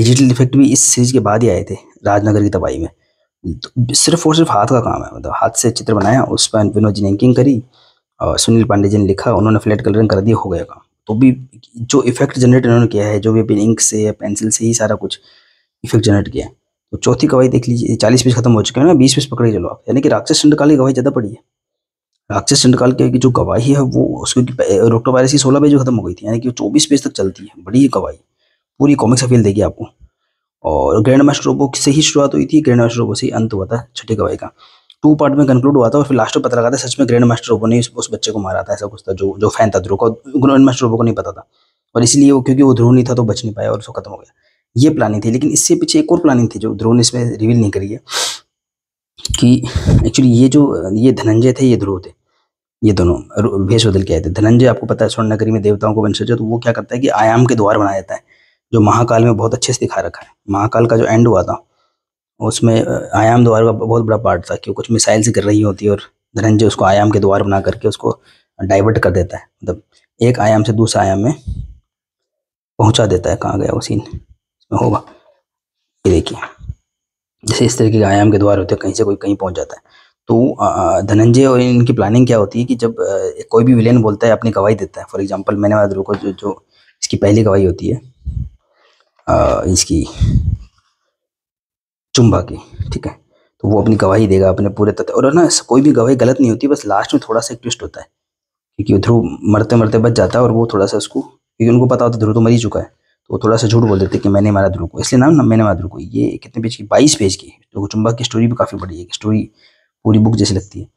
डिजिटल इफेक्ट भी इस सीरीज के बाद ही आए थे राजनगर की तबाही में तो सिर्फ और सिर्फ हाथ का काम है मतलब हाथ से चित्र बनाया उस पर विनोद जी ने इंकिंग करी और सुनील पांडे जी ने लिखा उन्होंने फ्लैट कलरिंग कर दी हो गया काम तो भी जो इफेक्ट जनरेट इन्होंने किया है जो भी अपनी इंक से या पेंसिल से ही सारा कुछ इफेक्ट जनरेट किया तो चौथी गवाही देख लीजिए चालीस पीस खत्म हो चुके हैं ना बीस पीस पकड़े चलो आप यानी कि राक्षस चंडकाल की गवाही ज़्यादा पड़ी है राक्षस चंडकाल की जो गवाही है वो उसकी रोक्टो वायरस की सोलह पेज खत्म हो गई थी यानी कि चौबीस पेज तक चलती है बड़ी गवाही पूरी कॉमिक्स अपील देगी आपको और ग्रैंड मास्टर रोबो से ही शुरुआत हुई थी ग्रैंड मास्टर रोबो से ही अंत हुआ था छठी गवाही का टू पार्ट में कंक्लूड हुआ था और फिर लास्ट में पता लगा था सच में ग्रैंड मास्टर रोबो ने उस बच्चे को मारा था ऐसा कुछ था जो जो फैन था ध्रुव का ग्रैंड मास्टर रोबो को नहीं पता था और इसलिए वो क्योंकि वो ध्रुव नहीं था तो बच नहीं पाया और उसको खत्म हो गया ये प्लानिंग थी लेकिन इससे पीछे एक और प्लानिंग थी जो ध्रुव ने इसमें रिवील नहीं करी है कि एक्चुअली ये जो ये धनंजय थे ये ध्रुव थे ये दोनों भेष बदल के आए थे धनंजय आपको पता है स्वर्णनगरी में देवताओं को वंशज है तो वो क्या करता है कि आयाम के द्वार बनाया जाता है जो महाकाल में बहुत अच्छे से दिखा रखा है महाकाल का जो एंड हुआ था उसमें आयाम द्वार का बहुत बड़ा पार्ट था कि कुछ मिसाइल से गिर रही होती है और धनंजय उसको आयाम के द्वार बना करके उसको डाइवर्ट कर देता है मतलब एक आयाम से दूसरे आयाम में पहुंचा देता है कहाँ गया वो सीन इसमें होगा ये देखिए जैसे इस तरीके के आयाम के द्वार होते हैं कहीं से कोई कहीं पहुंच जाता है तो धनंजय और इनकी प्लानिंग क्या होती है कि जब कोई भी विलेन बोलता है अपनी गवाही देता है फॉर एग्जाम्पल मैंने वादरों रुको जो जो इसकी पहली गवाही होती है इसकी चुम्बा की ठीक है तो वो अपनी गवाही देगा अपने पूरे तथ्य और ना कोई भी गवाही गलत नहीं होती बस लास्ट में थोड़ा सा एक ट्विस्ट होता है क्योंकि ध्रुव मरते मरते बच जाता है और वो थोड़ा सा उसको क्योंकि उनको पता होता है ध्रुव तो मर ही चुका है तो वो थोड़ा सा झूठ बोल देते कि मैंने मारा ध्रुव को इसलिए नाम ना मैंने मारा ध्रुव को ये कितने पेज की बाईस पेज की तो चुम्बा की स्टोरी भी काफ़ी बड़ी है स्टोरी पूरी बुक जैसी लगती है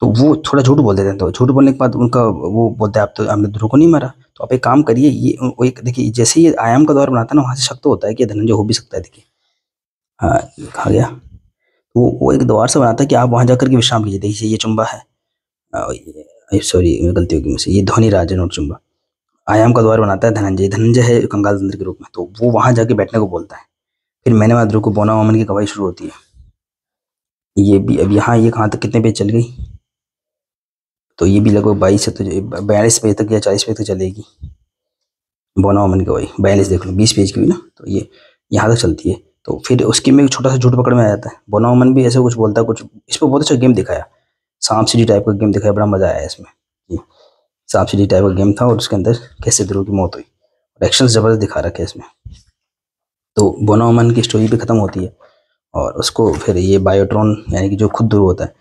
तो वो थोड़ा झूठ बोल देते हैं तो झूठ बोलने के बाद उनका वो बोलते हैं आप तो हमने ध्रुव को नहीं मारा तो आप एक काम करिए ये एक देखिए जैसे ही आयाम का दौर बनाता है ना वहाँ से शक्त तो होता है कि धनंजय हो भी सकता है देखिए कहा गया तो वो एक द्वार से बनाता है कि आप वहाँ जाकर के विश्राम कीजिए देखिए ये चुंबा है सॉरी गलती होगी मुझसे ये ध्वनि राजन और चुंबा आयाम का द्वार बनाता है धनंजय धनंजय है कंगाल तंत्र के रूप में तो वो वहाँ जाके बैठने को बोलता है फिर मैंने वहाँ को बोना वामन की कवाई शुरू होती है ये भी अब यहाँ ये कहाँ तक कितने पेज चल गई तो ये भी लगभग बाईस से तो बयालीस पेज तक या चालीस पेज तक चलेगी बोना वामन की कवाई बयालीस देख लो बीस पेज की हुई ना तो ये यहाँ तक चलती है तो फिर उसकी में एक छोटा सा झूठ पकड़ में आ जाता है बोनामन भी ऐसे कुछ बोलता है कुछ इस पर बहुत अच्छा गेम दिखाया सांप सीढ़ी टाइप का गेम दिखाया बड़ा मज़ा आया इसमें सांप सीढ़ी टाइप का गेम था और उसके अंदर कैसे ध्रुव की मौत हुई और एक्शन ज़बरदस्त दिखा रखे इसमें तो बोनामन की स्टोरी भी ख़त्म होती है और उसको फिर ये बायोट्रॉन यानी कि जो खुद ध्रुव होता है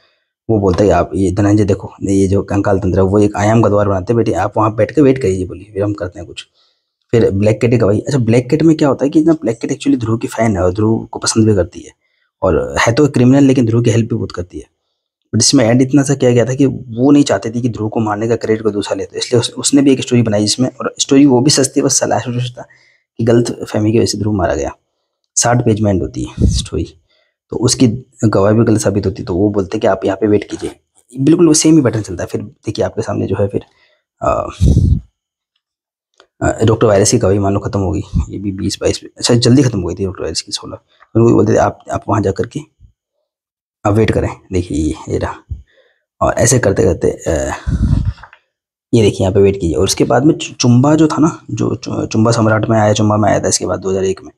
वो बोलता है आप ये धनंजय देखो ये जो कंकाल तंत्र है वो एक आयाम का द्वार बनाते हैं बेटी आप वहाँ बैठ के वेट करिए बोलिए फिर हम करते हैं कुछ फिर ब्लैक कैट का भाई अच्छा ब्लैक कैट में क्या होता है कि ना ब्लैक कैट एक्चुअली ध्रुव की फ़ैन है और ध्रुव को पसंद भी करती है और है तो क्रिमिनल लेकिन ध्रुव की हेल्प भी बहुत करती है बट इसमें एंड इतना सा किया गया था कि वो नहीं चाहती थी कि ध्रुव को मारने का क्रेडिट को दूसरा लेते तो, इसलिए उस, उसने भी एक स्टोरी बनाई जिसमें और स्टोरी वो भी सस्ती बस सलाह था कि गलत फहमी की वजह से ध्रुव मारा गया साठ पेज में एंड होती है स्टोरी तो उसकी गवाह भी गलत साबित होती तो वो बोलते कि आप यहाँ पे वेट कीजिए बिल्कुल वो सेम ही बटन चलता है फिर देखिए आपके सामने जो है फिर डॉक्टर वायरस की कवरी मान लो खत्म हो गई ये भी बीस बाईस अच्छा जल्दी खत्म हो गई थी डॉक्टर वायरस की सोलह उनको बोलते थे आप आप वहाँ जा करके आप वेट करें देखिए ये ये रहा और ऐसे करते करते ये देखिए यहाँ पे वेट कीजिए और उसके बाद में चुम्बा जो था ना जो चुम्बा सम्राट में आया चुम्बा में आया था इसके बाद दो में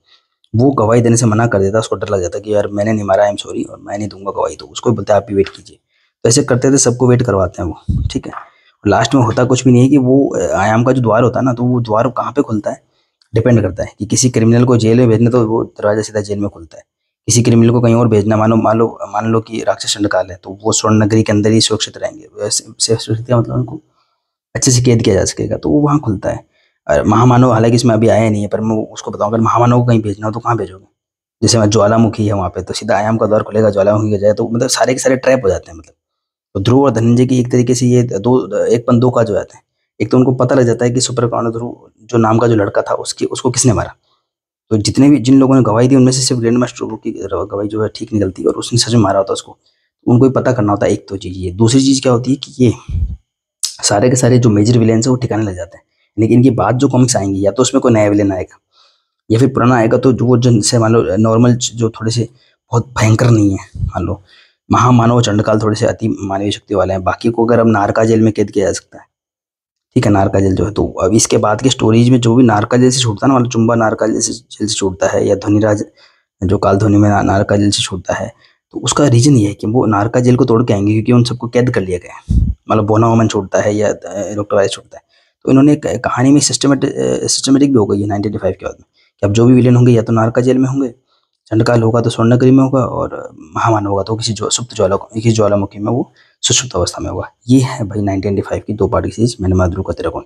वो गवाही देने से मना कर देता उसको डर लग जाता कि यार मैंने नहीं मारा आई एम सॉरी और मैं नहीं दूंगा गवाही तो उसको बोलते आप भी वेट कीजिए तो ऐसे करते थे सबको वेट करवाते हैं वो ठीक है लास्ट में होता कुछ भी नहीं है कि वो आयाम का जो द्वार होता है ना तो वो द्वार कहाँ पे खुलता है डिपेंड करता है कि किसी क्रिमिनल को जेल में भेजना तो वो दरवाजा सीधा जेल में खुलता है किसी क्रिमिनल को कहीं और भेजना मानो मान लो मान लो कि राक्षस काल है तो वो स्वर्ण नगरी के अंदर ही सुरक्षित रहेंगे सुरक्षित मतलब उनको अच्छे से कैद किया जा सकेगा तो वो वहाँ खुलता है और महामानव हालांकि इसमें अभी आया नहीं है पर मैं उसको बताऊँ अगर महामानव को कहीं भेजना हो तो कहाँ भेजोगे जैसे मैं ज्वालामुखी है वहाँ पे तो सीधा आयाम का द्वार खुलेगा ज्वालामुखी का जाए तो मतलब सारे के सारे ट्रैप हो जाते हैं मतलब तो ध्रुव और धनंजय की एक तरीके से ये दो एक पन दो का जो आते हैं एक तो उनको पता लग जाता है कि सुपर सुपरकाणु ध्रुव जो नाम का जो लड़का था उसकी उसको किसने मारा तो जितने भी जिन लोगों ने गवाही दी उनमें से सिर्फ ग्रैंड मास्टर की गवाही जो है ठीक निकलती है और उसने सच में मारा होता उसको उनको ही पता करना होता है एक तो चीज़ ये दूसरी चीज़ क्या होती है कि ये सारे के सारे जो मेजर विलेन्स है वो ठिकाने लग जाते हैं लेकिन इनकी बात जो कॉमिक्स आएंगी या तो उसमें कोई नया विलेन आएगा या फिर पुराना आएगा तो जो वो जन से मान लो नॉर्मल जो थोड़े से बहुत भयंकर नहीं है मान लो महामानव चंडकाल थोड़े से अति मानवीय शक्ति वाले हैं बाकी को अगर अब नारका जेल में कैद किया जा सकता है ठीक है नारका जेल जो है तो अब इसके बाद के स्टोरीज में जो भी नारका जेल से छूटता है ना मतलब चुंबा नारका जेल से जेल से छूटता है या ध्वनिराज जो काल ध्वनि में नारका जेल से छूटता है तो उसका रीज़न ये है कि वो नारका जेल को तोड़ के आएंगे क्योंकि उन सबको कैद कर लिया गया है मतलब बोना वोमन छूटता है या डॉक्टर वाइस छूटता है तो इन्होंने कहानी में सिस्टमेटिक सिस्टमेटिक भी हो गई है नाइनटीन के बाद में कि अब जो भी विलेन होंगे या तो नारका जेल में होंगे चंडकाल होगा तो नगरी में होगा और महामान होगा तो किसी सुप्त ज्वाला किसी ज्वालामुखी में वो सुषुप्त अवस्था में होगा ये है भाई नाइनटीन की दो पार्टी सीरीज मैंने माधुर का त्रिकोण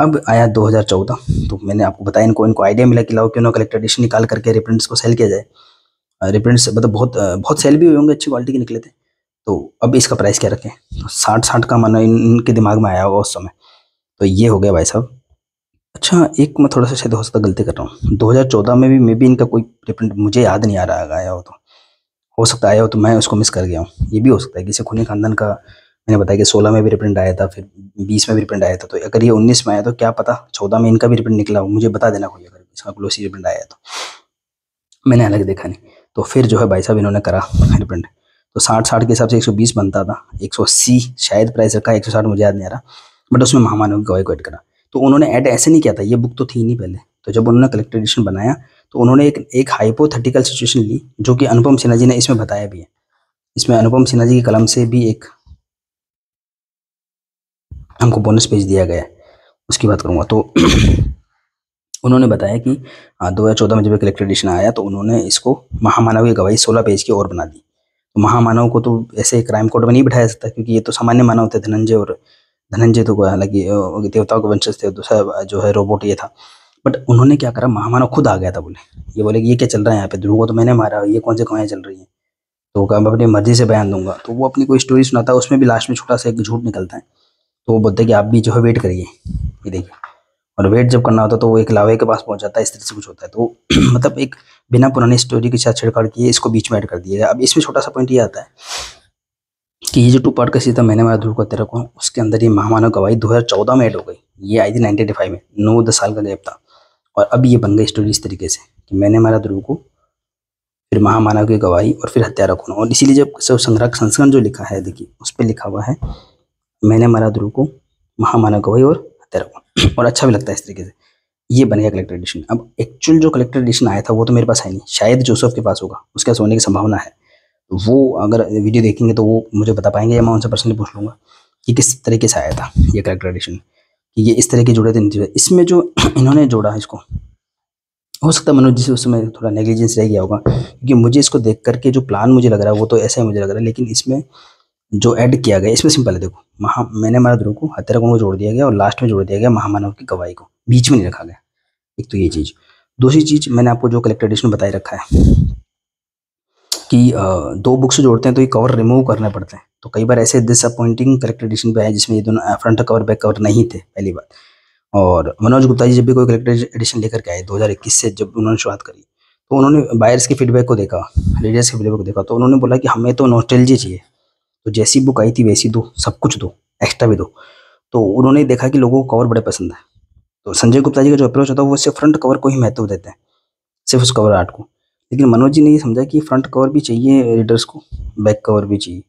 अब आया 2014 तो मैंने आपको बताया इनको इनको आइडिया मिला कि लाओ क्यों ना कलेक्टर एडिशन निकाल करके रिप्रिंट्स को सेल किया जाए रिप्रिंट्स मतलब बहुत बहुत सेल भी हुए होंगे अच्छी क्वालिटी के निकले थे तो अब इसका प्राइस क्या रखें तो साठ साठ का माना इनके दिमाग में आया होगा उस समय तो ये हो गया भाई साहब अच्छा एक मैं थोड़ा सा शायद हो सकता गलती कर रहा हूँ 2014 में भी मे भी इनका कोई रिप्रिंट मुझे याद नहीं आ रहा आया हो तो हो सकता आया हो तो मैं उसको मिस कर गया हूँ ये भी हो सकता है किसी खुनी खानदान का मैंने बताया कि सोलह में भी रिप्रिंट आया था फिर बीस में भी रिप्रिंट आया था तो अगर ये उन्नीस में आया तो क्या पता चौदह में इनका भी रिप्रिंट निकला हो मुझे बता देना कोई अगर इसका क्लोसी रिप्रिंट आया तो मैंने अलग देखा नहीं तो फिर जो है भाई साहब इन्होंने करा रिप्रिंट तो साठ साठ के हिसाब से एक सौ बीस बनता था एक सौ अस्सी शायद प्राइस रखा एक सौ साठ मुझे याद नहीं आ रहा बट उसमें की गवाई को एड करा तो उन्होंने ऐड ऐसे नहीं किया था ये बुक तो थी नहीं पहले तो जब उन्होंने कलेक्टर एडिशन बनाया तो उन्होंने एक एक हाइपोथेटिकल सिचुएशन ली जो कि अनुपम सिन्हा जी ने इसमें बताया भी है इसमें अनुपम सिन्हा जी की कलम से भी एक हमको बोनस पेज दिया गया है उसकी बात करूँगा तो उन्होंने बताया कि दो हज़ार चौदह में जब कलेक्टर एडिशन आया तो उन्होंने इसको महामानव की गवाही सोलह पेज की और बना दी तो महामानव को तो ऐसे क्राइम कोर्ट में नहीं बिठाया जाता क्योंकि ये तो सामान्य मानव थे धनंजय और धनंजय तो हालांकि देवताओं के वंशज थे दूसरा तो जो है रोबोट ये था बट उन्होंने क्या करा महामानव खुद आ गया था बोले ये बोले कि ये क्या चल रहा है यहाँ पे ध्रुव को तो मैंने मारा ये कौन से कमाएँ चल रही है तो कहा मैं अपनी मर्जी से बयान दूंगा तो वो अपनी कोई स्टोरी सुनाता है उसमें भी लास्ट में छोटा सा एक झूठ निकलता है तो वो बोलते कि आप भी जो है वेट करिए ये देखिए और वेट जब करना होता है तो वो एक लावे के पास पहुंच जाता है इस तरह से कुछ होता है तो मतलब एक बिना पुरानी स्टोरी के साथ छेड़छाड़ किए इसको बीच में ऐड कर दिया अब इसमें छोटा सा पॉइंट ये आता है कि ये जो टू पार्ट का सीधा मैंने मारा दूर का तेरे को उसके अंदर ये महामानव गवाही 2014 में एड हो गई ये आई थी फाइव में नौ दस साल का गैप था और अब ये बन गई स्टोरी इस तरीके से कि मैंने मारा ध्रुव को फिर महामानव की गवाही और फिर हत्या रखो और इसीलिए जब सब संग्रह संस्करण जो लिखा है देखिए उस पर लिखा हुआ है मैंने मारा ध्रुव को महामानव गवाही और हत्या रखो और अच्छा भी लगता है इस तरीके से ये बन गया कलेक्टर एडिशन अब एक्चुअल जो कलेक्टर एडिशन आया था वो तो मेरे पास है नहीं शायद जोसफ के पास होगा पास सोने की संभावना है वो अगर वीडियो देखेंगे तो वो मुझे बता पाएंगे या मैं उनसे पर्सनली पूछ लूँगा कि किस तरीके से आया था ये करेक्टर एडिशन कि ये इस तरह के जुड़े थे जुड़े इसमें जो इन्होंने जोड़ा है इसको हो सकता है मनोज जी से उसमें थोड़ा नेगलिजेंस रह गया होगा क्योंकि मुझे इसको देख करके जो प्लान मुझे लग रहा है वो तो ऐसा ही मुझे लग रहा है लेकिन इसमें जो ऐड किया गया इसमें सिंपल है देखो महा मैंने हमारा ध्रुव को हत्या को जोड़ दिया गया और लास्ट में जोड़ दिया गया महामानव की गवाही को बीच में नहीं रखा गया एक तो ये चीज़ दूसरी चीज़ मैंने आपको जो कलेक्टर एडिशन बताए रखा है कि दो बुक्स जोड़ते हैं तो ये कवर रिमूव करने पड़ते हैं तो कई बार ऐसे डिसअपॉइंटिंग कलेक्टर एडिशन पे आए जिसमें ये दोनों फ्रंट कवर बैक कवर नहीं थे पहली बार और मनोज गुप्ता जी जब भी कोई कलेक्टर एडिशन लेकर के आए दो से जब उन्होंने शुरुआत करी तो उन्होंने बायर्स के फीडबैक को देखा रीडर्स के फीडबैक को देखा तो उन्होंने बोला कि हमें तो नोस्टेलजी चाहिए तो जैसी बुक आई थी वैसी दो सब कुछ दो एक्स्ट्रा भी दो तो उन्होंने देखा कि लोगों को कवर बड़े पसंद है तो संजय गुप्ता जी का जो अप्रोच होता है वो सिर्फ फ्रंट कवर को ही महत्व देते हैं सिर्फ उस कवर आर्ट को लेकिन मनोज जी ने ये समझा कि फ्रंट कवर भी चाहिए रीडर्स को बैक कवर भी चाहिए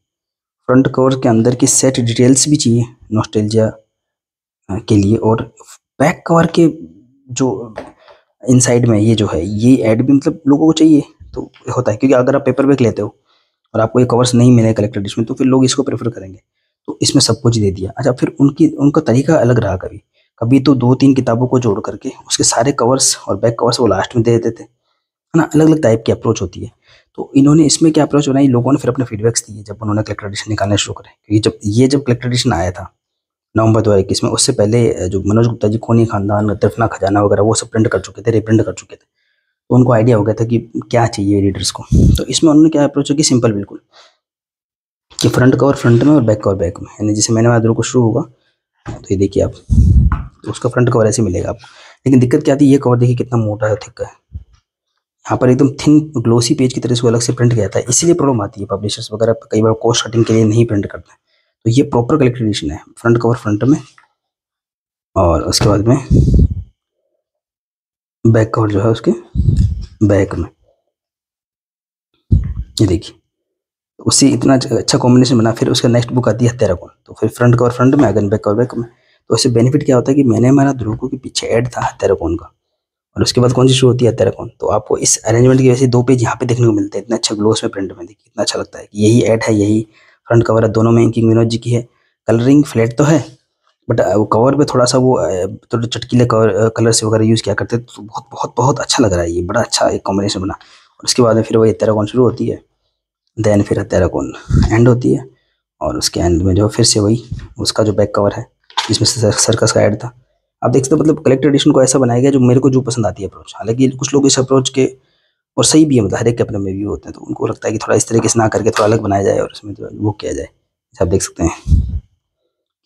फ्रंट कवर के अंदर की सेट डिटेल्स भी चाहिए नोस्टेलजिया के लिए और बैक कवर के जो इनसाइड में ये जो है ये ऐड भी मतलब लोगों को चाहिए तो होता है क्योंकि अगर आप पेपर बैक लेते हो और आपको ये कवर्स नहीं मिले कलेक्टर डिश में तो फिर लोग इसको प्रेफर करेंगे तो इसमें सब कुछ दे दिया अच्छा फिर उनकी उनका तरीका अलग रहा कभी कभी तो दो तीन किताबों को जोड़ करके उसके सारे कवर्स और बैक कवर्स वो लास्ट में दे देते थे है ना अलग अलग टाइप की अप्रोच होती है तो इन्होंने इसमें क्या अप्रोच बनाई लोगों ने फिर अपने फीडबैक्स दिए जब उन्होंने कलेक्टर एडिशन निकालना शुरू करें क्योंकि जब ये जब कलेक्टर एडिशन आया था नवंबर दो हज़ार इक्कीस में उससे पहले जो मनोज गुप्ता जी खूनी खानदान तरफना खजाना वगैरह वो सब प्रिंट कर चुके थे रिप्रिंट कर चुके थे तो उनको आइडिया हो गया था कि क्या चाहिए रीडर्स को तो इसमें उन्होंने क्या अप्रोच होगी सिंपल बिल्कुल कि फ्रंट कवर फ्रंट में और बैक कवर बैक में यानी जैसे मैंने वादरों को शुरू होगा तो ये देखिए आप तो उसका फ्रंट कवर ऐसे मिलेगा आपको लेकिन दिक्कत क्या थी ये कवर देखिए कितना मोटा है थिक है यहाँ पर एकदम थिन ग्लोसी पेज की तरह से अलग से प्रिंट गया था इसीलिए प्रॉब्लम आती है पब्लिशर्स वगैरह कई बार कोस्ट कटिंग के लिए नहीं प्रिंट करते हैं तो ये प्रॉपर कलेक्टेड एडिशन है फ्रंट कवर फ्रंट में और उसके बाद में बैक कवर जो है उसके बैक में ये देखिए उससे इतना अच्छा कॉम्बिनेशन बना फिर उसका नेक्स्ट बुक आती है तेराकोन तो फिर फ्रंट कवर फ्रंट में अगर बैक कवर बैक में तो उससे बेनिफिट क्या होता है कि मैंने हमारा ध्रुव के पीछे ऐड था तेराकोन का और उसके बाद कौन सी शुरू होती है तेराकोन तो आपको इस अरेंजमेंट की वजह से दो पेज यहाँ पे देखने को मिलते हैं इतना अच्छा ग्लोस में प्रिंट में देखिए इतना अच्छा लगता है यही एड है यही फ्रंट कवर है दोनों में इंकिंग विनोद जी की है कलरिंग फ्लैट तो है बट वो कवर पे थोड़ा सा वो तो चटकीले कवर कलर से वगैरह यूज़ किया करते हैं तो बहुत बहुत बहुत अच्छा लग रहा है ये बड़ा अच्छा एक कॉम्बिनेशन बना और उसके बाद में फिर वही तेरा शुरू होती है देन फिर तेराकोन एंड होती है और उसके एंड में जो फिर से वही उसका जो बैक कवर है जिसमें सर्कस का एड था आप देख सकते हो मतलब कलेक्टर एडिशन को ऐसा बनाया गया जो मेरे को जो पसंद आती है अप्रोच हालांकि कुछ लोग इस अप्रोच के और सही भी है मतलब हर एक के अपने में भी होते हैं तो उनको लगता है कि थोड़ा इस तरीके से ना करके थोड़ा अलग बनाया जाए और उसमें जो वो किया जाए आप देख सकते हैं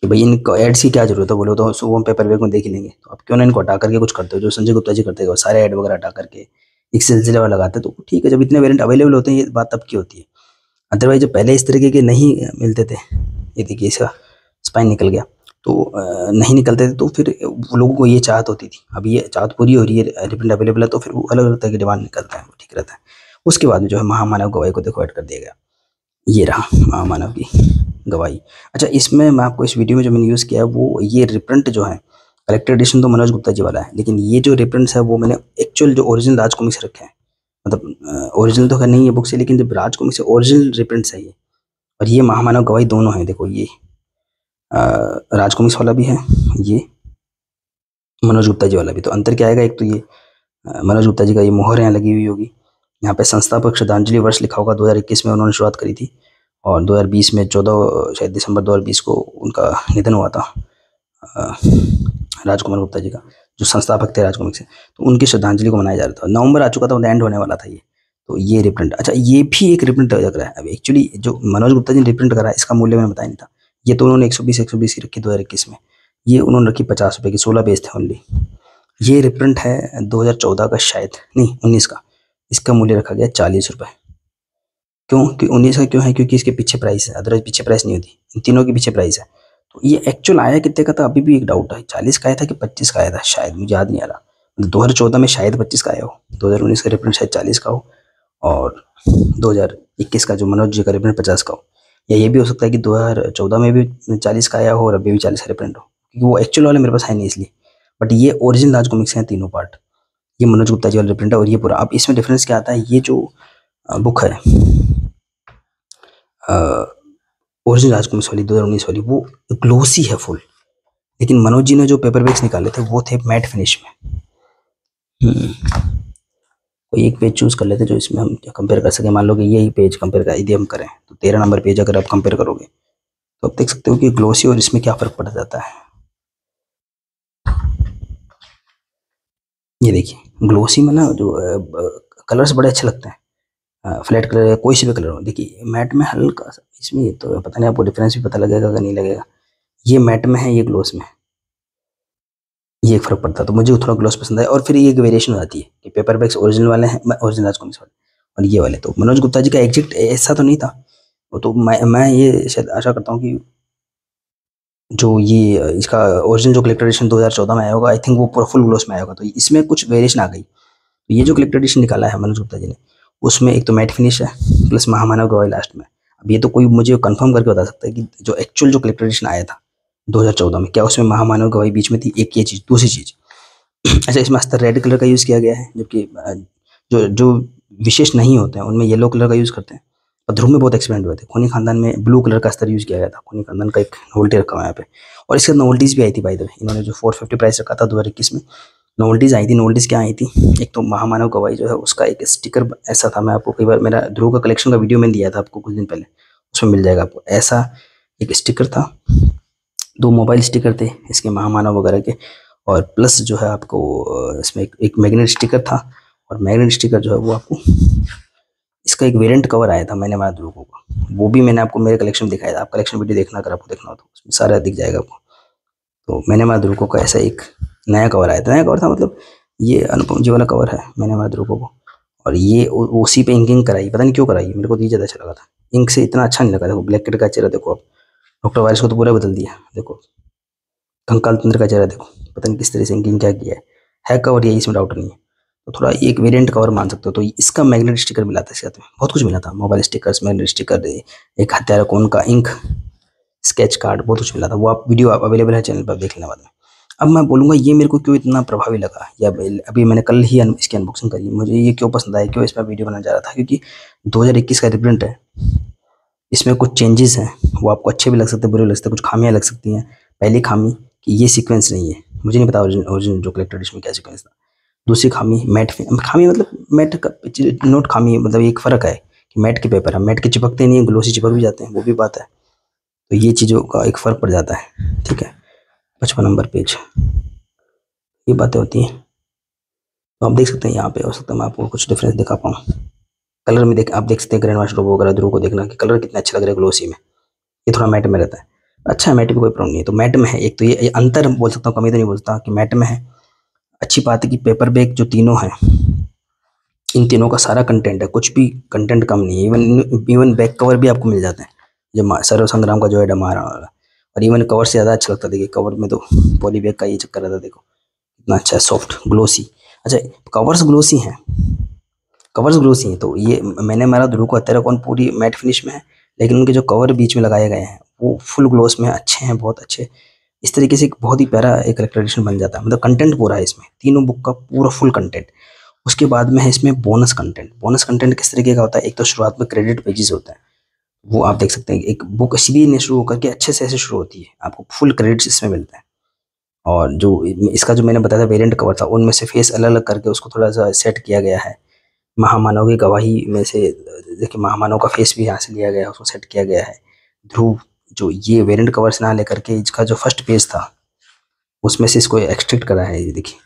कि भाई इनको एड्स की क्या जरूरत है बोलो तो वो पेपर वेक में देख लेंगे तो आप क्यों ना इनको हटा करके कुछ करते हो जो संजय गुप्ता जी करते हो सारे ऐड वगैरह हटा करके एक वाला लगाते तो ठीक है जब इतने वेरियंट अवेलेबल होते हैं ये बात तब की होती है अदरवाइज जो पहले इस तरीके के नहीं मिलते थे ये देखिए इसका स्पाइन निकल गया तो नहीं निकलते थे तो फिर लोगों को ये चाहत होती थी अब ये चाहत पूरी हो रही है रिप्रिंट अवेलेबल है तो फिर वो अलग अलग तरह की डिमांड निकलता है वो ठीक रहता है उसके बाद में जो है महामानव गवाही को देखो ऐड कर दिया गया ये रहा महामानव की गवाही अच्छा इसमें मैं आपको इस वीडियो में जो मैंने यूज़ किया है वो ये रिप्रिंट जो है कलेक्टर एडिशन तो मनोज गुप्ता जी वाला है लेकिन ये जो रिप्रिंट्स है वो मैंने एक्चुअल जो ओरिजिनल राज से रखे हैं मतलब ओरिजिनल तो खैर नहीं है बुक से लेकिन जब राज से ओरिजिनल रिप्रिंट्स है ये और ये महामानव गवाही दोनों हैं देखो ये राजकुमिक्स वाला भी है ये मनोज गुप्ता जी वाला भी तो अंतर क्या आएगा एक तो ये मनोज गुप्ता जी का ये मोहर यहाँ लगी हुई होगी यहाँ पे संस्थापक श्रद्धांजलि वर्ष लिखा होगा 2021 में उन्होंने शुरुआत करी थी और 2020 में 14 शायद दिसंबर 2020 को उनका निधन हुआ था राजकुमार गुप्ता जी का जो संस्थापक थे राजकुमार से तो उनकी श्रद्धांजलि को मनाया जा रहा था नवंबर आ चुका था एंड होने वाला था ये तो ये रिप्रिंट अच्छा ये भी एक रिप्रिंट लग रहा है अब एक्चुअली जो मनोज गुप्ता जी ने रिप्रिंट करा इसका मूल्य मैंने बताया नहीं था ये तो उन्होंने 120 120 की रखी इक्कीस में ये उन्होंने रखी पचास रुपये की सोलह बेस थे ओनली ये रिप्रिंट है 2014 का शायद नहीं उन्नीस का इसका मूल्य रखा गया चालीस रुपये क्यों कि उन्नीस का क्यों है क्योंकि इसके पीछे प्राइस है अदरवाइज पीछे प्राइस नहीं होती इन तीनों के पीछे प्राइस है तो ये एक्चुअल आया कितने का था अभी भी एक डाउट है चालीस का आया था कि पच्चीस का आया था शायद मुझे याद नहीं आ रहा मतलब दो हज़ार चौदह में शायद पच्चीस का आया हो दो हज़ार उन्नीस का रिप्रिंट शायद चालीस का हो और दो हज़ार इक्कीस का जो मनोज जी का रिप्रिंट पचास का हो या ये भी हो सकता है कि 2014 में भी चालीस का आया हो और अभी भी चालीस का रिप्रिंट हो क्योंकि वो एक्चुअल वाले मेरे पास है नहीं इसलिए बट ये ओरिजिनल राज कॉमिक्स हैं तीनों पार्ट ये मनोज गुप्ता जी वाला रिप्रिंट है और ये पूरा अब इसमें डिफरेंस क्या आता है ये जो बुक है ओरिजिनल राज कॉमिक्स वाली दो वाली वो ग्लोसी है फुल लेकिन मनोज जी ने जो पेपर बैग्स निकाले थे वो थे मैट फिनिश में हम्म। कोई एक पेज चूज़ कर लेते हैं जो इसमें हम कंपेयर कर सकें मान लो कि यही पेज कंपेयर कर यदि हम करें तो तेरह नंबर पेज अगर आप कंपेयर करोगे तो आप देख सकते हो कि ग्लोसी और इसमें क्या फ़र्क पड़ जाता है ये देखिए ग्लोसी में ना जो कलर्स बड़े अच्छे लगते हैं फ्लैट कलर या कोई से भी कलर हो देखिए मैट में हल्का सा इसमें तो पता नहीं आपको डिफरेंस भी पता लगेगा कि नहीं लगेगा ये मैट में है ये ग्लोस में ये एक फ़र्क पड़ता है तो मुझे थोड़ा ग्लॉस पसंद है और फिर ये एक वेरिएशन हो जाती है कि पेपर बैग्स ओरिजिनल वाले हैं ओरिजिनल राजकुमार सॉरी और ये वाले तो मनोज गुप्ता जी का एग्जिट ऐसा तो नहीं था वो तो मैं मैं ये शायद आशा करता हूँ कि जो ये इसका ओरिजिन जो कलेक्टर एडिशन चौदह में आया होगा आई थिंक वो पूरा फुल ग्लॉस में आया होगा तो इसमें कुछ वेरिएशन आ गई तो ये जो कलेक्टर एडिशन निकाला है मनोज गुप्ता जी ने उसमें एक तो मैट फिनिश है प्लस महामानव गवाई लास्ट में अब ये तो कोई मुझे कन्फर्म करके बता सकता है कि जो एक्चुअल जो कलेक्टर एडिशन आया था 2014 में क्या उसमें महामानव गवाही बीच में थी एक ये चीज़ दूसरी चीज़ अच्छा इसमें अस्तर रेड कलर का यूज़ किया गया है जबकि जो जो विशेष नहीं होते हैं उनमें येलो कलर का यूज़ करते हैं और ध्रुव में बहुत एक्सपेंड हुए थे खूनी खानदान में ब्लू कलर का अस्तर यूज़ किया गया था खूनी खानदान का एक नोवल्टी रखा हुआ यहाँ पे और इसके नोवल्टीज भी आई थी भाई दर इन्होंने जो फोर फिफ्टी प्राइस रखा था दो हज़ार इक्कीस में नोवल्टीज आई थी नोवल्टीज क्या आई थी एक तो महामानव गवाही जो है उसका एक स्टिकर ऐसा था मैं आपको कई बार मेरा ध्रुव का कलेक्शन का वीडियो मैंने दिया था आपको कुछ दिन पहले उसमें मिल जाएगा आपको ऐसा एक स्टिकर था दो मोबाइल स्टिकर थे इसके महामाना वगैरह के और प्लस जो है आपको इसमें एक, एक मैग्नेट स्टिकर था और मैग्नेट स्टिकर जो है वो आपको इसका एक वेरिएंट कवर आया था मैंने हमारा लोगों का वो भी मैंने आपको मेरे कलेक्शन में दिखाया था आप कलेक्शन वीडियो देखना अगर आपको देखना हो तो उसमें सारा दिख जाएगा आपको तो मैंने हमारा दुर्गो का ऐसा एक नया कवर आया था नया कवर था मतलब ये अनुपम जी वाला कवर है मैंने हमारे दुर्गो को और ये उसी पर इंकिंग कराई पता नहीं क्यों कराई मेरे को तो ये ज़्यादा अच्छा लगा था इंक से इतना अच्छा नहीं लगा देखो ब्लैक कलर का चेहरा देखो आप डॉक्टर वायरस को तो पूरा बदल दिया देखो कंकाल तंत्र का चेहरा देखो पता नहीं किस तरह से इंकिंग क्या किया है है कवर ये इसमें डाउट नहीं है तो थोड़ा एक वेरिएंट कवर मान सकते हो तो इसका मैग्नेट स्टिकर मिला था इसके साथ में बहुत कुछ मिला था मोबाइल स्टिकर्स मैग्नेट स्टिकर एक हत्यारा कौन का इंक स्केच कार्ड बहुत कुछ मिला था वो आप वीडियो आप अवेलेबल है चैनल पर देख लेना बाद में अब मैं बोलूँगा ये मेरे को क्यों इतना प्रभावी लगा या अभी मैंने कल ही इसकी अनबॉक्सिंग करी मुझे ये क्यों पसंद आया क्यों इस पर वीडियो बनाना जा रहा था क्योंकि 2021 का रिप्रिंट है इसमें कुछ चेंजेस हैं वो आपको अच्छे भी लग सकते हैं बुरे लग सकते हैं कुछ खामियाँ लग सकती हैं पहली खामी कि ये सीक्वेंस नहीं है मुझे नहीं पता ओरिजिन जो कलेक्टर डिश में क्या सीक्वेंस था दूसरी खामी मैट खामी मतलब मैट का नोट खामी मतलब एक फ़र्क है कि मैट के पेपर है मैट के चिपकते नहीं है ग्लोसी चिपक भी जाते हैं वो भी बात है तो ये चीज़ों का एक फ़र्क पड़ जाता है ठीक है पचपन नंबर पेज ये बातें होती हैं तो आप देख सकते हैं यहाँ पे हो सकता है मैं आपको कुछ डिफरेंस दिखा पाऊँ कलर में देख आप देख सकते हैं ग्रैंड मास्टर रोबो वगैरह ध्रुव को देखना कि कलर कितना अच्छा लग रहा है ग्लोसी में ये थोड़ा मैट में रहता है अच्छा मैट में कोई प्रॉब्लम नहीं है तो मैट में है एक तो ये अंतर बोल सकता हूँ कमी तो नहीं बोल सकता कि मैट में है अच्छी बात है कि पेपर बैग जो तीनों हैं इन तीनों का सारा कंटेंट है कुछ भी कंटेंट कम नहीं है इवन इवन बैक कवर भी आपको मिल जाते हैं जो सर्व संग्राम का जो है डमारा वाला और इवन कवर से ज़्यादा अच्छा लगता है देखिए कवर में तो पॉली बैग का ये चक्कर रहता है देखो इतना अच्छा है सॉफ्ट ग्लोसी अच्छा कवर्स ग्लोसी हैं कवर्स ग्लोस ही हैं तो ये मैंने मारा ध्रुव को अतरकॉन पूरी मैट फिनिश में है लेकिन उनके जो कवर बीच में लगाए गए हैं वो फुल ग्लोस में अच्छे हैं बहुत अच्छे इस तरीके से एक बहुत ही प्यारा एक कलेक्टर बन जाता है मतलब कंटेंट पूरा है इसमें तीनों बुक का पूरा फुल कंटेंट उसके बाद में है इसमें बोनस कंटेंट बोनस कंटेंट किस तरीके का होता है एक तो शुरुआत में क्रेडिट पेजेस होता है वो आप देख सकते हैं एक बुक सीधी ने शुरू होकर के अच्छे से ऐसे शुरू होती है आपको फुल क्रेडिट्स इसमें मिलता है और जो इसका जो मैंने बताया था वेरियंट कवर था उनमें से फेस अलग अलग करके उसको थोड़ा सा सेट किया गया है महामानव की गवाही में से देखिए महामानव का फेस भी यहाँ से लिया गया है उसको सेट किया गया है ध्रुव जो ये वेरिएंट कवर से ना लेकर के इसका जो फर्स्ट पेज था उसमें से इसको एक्सट्रैक्ट करा है ये देखिए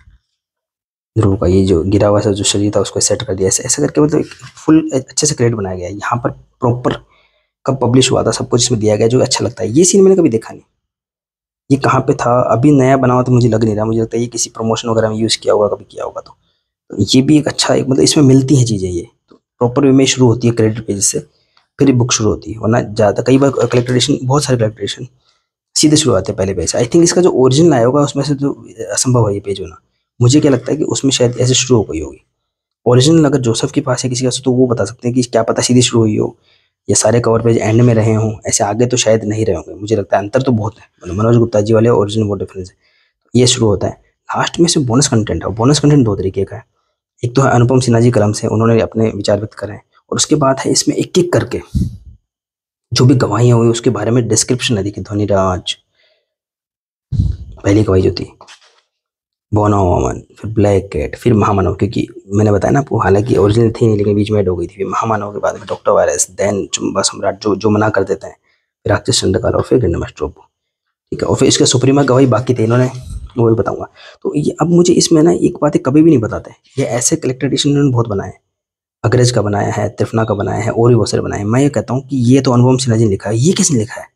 ध्रुव का ये जो गिरा हुआ सा जो शरीर था उसको सेट कर दिया ऐसे करके मतलब एक फुल अच्छे से क्रिएट बनाया गया है यहाँ पर प्रॉपर कब पब्लिश हुआ था सब कुछ इसमें दिया गया जो अच्छा लगता है ये सीन मैंने कभी देखा नहीं ये कहाँ पे था अभी नया बना हुआ तो मुझे लग नहीं रहा मुझे लगता है ये किसी प्रमोशन वगैरह में यूज़ किया होगा कभी किया होगा तो ये भी एक अच्छा एक मतलब इसमें मिलती हैं चीज़ें ये प्रॉपर तो वे में शुरू होती है क्रेडिट पेज से फिर बुक शुरू होती है वरना ज़्यादा कई बार कलेक्ट्रेशन बहुत सारे कलेक्ट्रेशन सीधे शुरू आते हैं पहले पेज आई थिंक इसका जो ओरिजिनल आया होगा उसमें से जो तो असंभव है ये पेज होना मुझे क्या लगता है कि उसमें शायद ऐसे शुरू हो गई होगी ओरिजिनल अगर जोसेफ के पास है किसी का तो वो बता सकते हैं कि क्या पता सीधे शुरू हुई हो या सारे कवर पेज एंड में रहे हों ऐसे आगे तो शायद नहीं रहे होंगे मुझे लगता है अंतर तो बहुत है मतलब मनोज गुप्ता जी वाले ओरिजिनल वो डिफरेंस है ये शुरू होता है लास्ट में से बोनस कंटेंट है बोनस कंटेंट दो तरीके का है एक तो है अनुपम सिन्हा जी कलम से उन्होंने अपने विचार व्यक्त करे हैं और उसके बाद है इसमें एक एक करके जो भी गवाहियां हुई उसके बारे में डिस्क्रिप्शन है देखिए ध्वनि राज पहली गवाही जो थी बोना वामन फिर ब्लैक कैट फिर महामानव क्योंकि मैंने बताया ना आपको हालांकि ओरिजिनल थी नहीं लेकिन बीच में एड हो गई थी फिर महामानव के बाद में डॉक्टर वायरस देन चुम्बा सम्राट जो जो मना कर देते हैं फिर राक्षस चंद्रकाल और फिर गंडमस्ट्रोप ठीक है और फिर इसके सुप्रीमा गवाही बाकी थी इन्होंने वो भी बताऊँगा तो ये अब मुझे इसमें ना एक बातें कभी भी नहीं बताते ये ऐसे कलेक्टर एडिशन इन्होंने बहुत बनाए अग्रज का बनाया है त्रिफना का बनाया है और भी बहुत सारे बनाए मैं ये कहता हूँ कि ये तो अनुपम सिन्हा जी ने लिखा है ये किसने लिखा है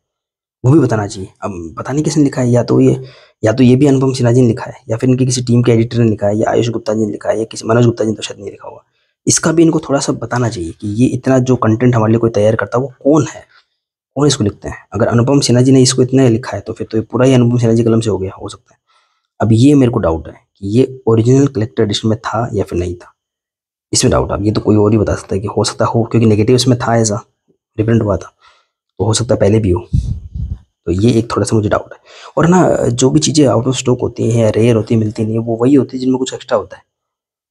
वो भी बताना चाहिए अब पता नहीं किसने लिखा है या तो ये या तो ये भी अनुपम सिन्हा जी ने लिखा है या फिर इनकी किसी टीम के एडिटर ने लिखा है या आयुष गुप्ता जी ने लिखा है या किसी मनोज गुप्ता जी ने तो शायद नहीं लिखा होगा इसका भी इनको थोड़ा सा बताना चाहिए कि ये इतना जो कंटेंट हमारे लिए कोई तैयार करता है वो कौन है कौन इसको लिखते हैं अगर अनुपम सिन्हा जी ने इसको इतना लिखा है तो फिर तो ये पूरा ही अनुपम सिन्हा जी कलम से हो गया हो सकता है अब ये मेरे को डाउट है कि ये ओरिजिनल कलेक्टर एडिशन में था या फिर नहीं था इसमें डाउट है ये तो कोई और ही बता सकता है कि हो सकता हो क्योंकि नेगेटिव इसमें था ऐसा रिप्रिंट हुआ था तो हो सकता है पहले भी हो तो ये एक थोड़ा सा मुझे डाउट है और ना जो भी चीज़ें आउट ऑफ स्टॉक होती हैं या रेयर होती मिलती नहीं है वो वही होती है जिनमें कुछ एक्स्ट्रा होता है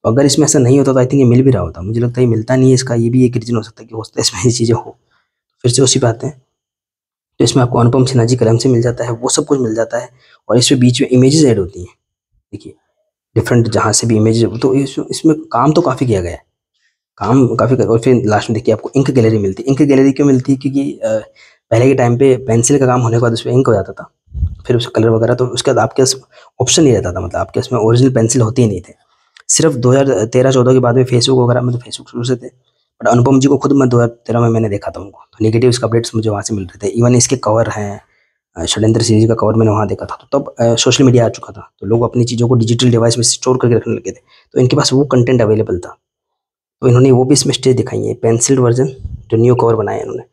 तो अगर इसमें ऐसा नहीं होता तो आई थिंक ये मिल भी रहा होता मुझे लगता है ये मिलता नहीं है इसका ये भी एक रीज़न हो सकता है कि हो सकता है इसमें ये चीज़ें हो फिर से उसी पे आते हैं तो इसमें आपको अनुपम सिन्हा जी कलम से मिल जाता है वो सब कुछ मिल जाता है और इसमें बीच में इमेजेस ऐड होती हैं देखिए डिफरेंट जहाँ से भी इमेज तो इस, इसमें काम तो काफ़ी किया गया है काम काफ़ी और फिर लास्ट में देखिए आपको इंक गैलरी मिलती है इंक गैलरी क्यों मिलती है क्योंकि पहले के टाइम पे पेंसिल का काम होने के बाद उसमें इंक हो जाता था फिर उसका कलर वगैरह तो उसके बाद आपके पास ऑप्शन नहीं रहता था मतलब आपके उसमें ओरिजिनल पेंसिल होती ही नहीं थे सिर्फ तेरह चौदह के बाद में फेसबुक वगैरह मतलब फेसबुक शुरू से थे बट अनुपम जी को खुद मैं दो हज़ार तेरह में मैंने देखा था उनको तो निगेटिव इसका अपडेट्स मुझे वहाँ से मिल रहे थे इवन इसके कवर हैं षडेंद्र सिंह जी का कवर मैंने वहाँ देखा था तो तब सोशल मीडिया आ चुका था तो लोग अपनी चीज़ों को डिजिटल डिवाइस में स्टोर करके रखने लगे थे तो इनके पास वो कंटेंट अवेलेबल था तो इन्होंने वो भी इसमें स्टेज दिखाई है पेंसिल्ड वर्जन जो न्यू कवर बनाया इन्होंने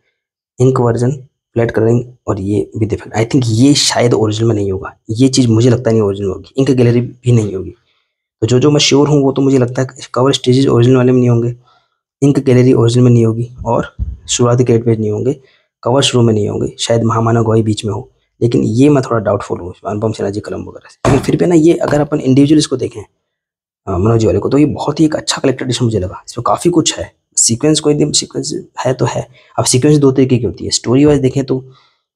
इंक वर्जन फ्लैट कलरिंग और ये भी इफेक्ट आई थिंक ये शायद ओरिजिनल में नहीं होगा ये चीज़ मुझे लगता नहीं ओरिजिनल होगी इंक गैलरी भी नहीं होगी तो जो जो मैं श्योर हूँ वो तो मुझे लगता है कवर स्टेजेज ओरिजिनल वाले में नहीं होंगे इंक गैलरी ओरिजिनल में नहीं होगी और शुरुआती ग्रेड पेज नहीं होंगे कवर शुरू में नहीं होंगे शायद महामाना गोई बीच में हो लेकिन ये मैं थोड़ा डाउटफुल हूँ अनुपम सिन्हा जी कलम वगैरह से लेकिन फिर भी ना ये अगर अपन इंडिविजुअल इसको देखें मनोज जी वाले को तो ये बहुत ही एक अच्छा कलेक्टर डिश मुझे लगा इसमें काफ़ी कुछ है सीक्वेंस कोई दिन सीक्वेंस है तो है अब सीक्वेंस दो तरीके की होती है स्टोरी वाइज देखें तो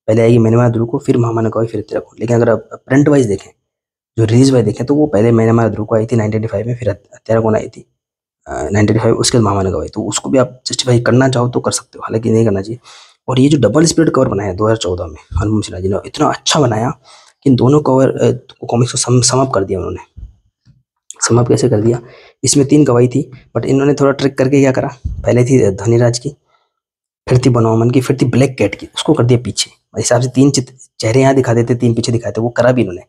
पहले आएगी मैंने ध्रुव को फिर महामाना गोई फिर तेरा को लेकिन अगर आप प्रिंट वाइज देखें जो रिलीज वाइज देखें तो वो पहले मैंने ध्रुव को आई थी नाइनटीन में फिर तेरा को आई थी नाइन्टी फाइव उसके बाद मामा गवाई तो उसको भी आप जस्टिफाई करना चाहो तो कर सकते हो हालांकि नहीं करना चाहिए और ये जो डबल स्पीड कवर बनाया दो हज़ार चौदह में हनुमान सिन्हा जी ने इतना अच्छा बनाया कि इन दोनों कवर को कॉमिक्स को सम समाप्त कर दिया उन्होंने समाप्त कैसे कर दिया इसमें तीन गवाही थी बट इन्होंने थोड़ा ट्रिक करके क्या करा पहले थी धनीराज की फिर थी बनोमन की फिर थी ब्लैक कैट की उसको कर दिया पीछे हिसाब से तीन चेहरे यहाँ दिखा देते तीन पीछे दिखाते वो करा भी इन्होंने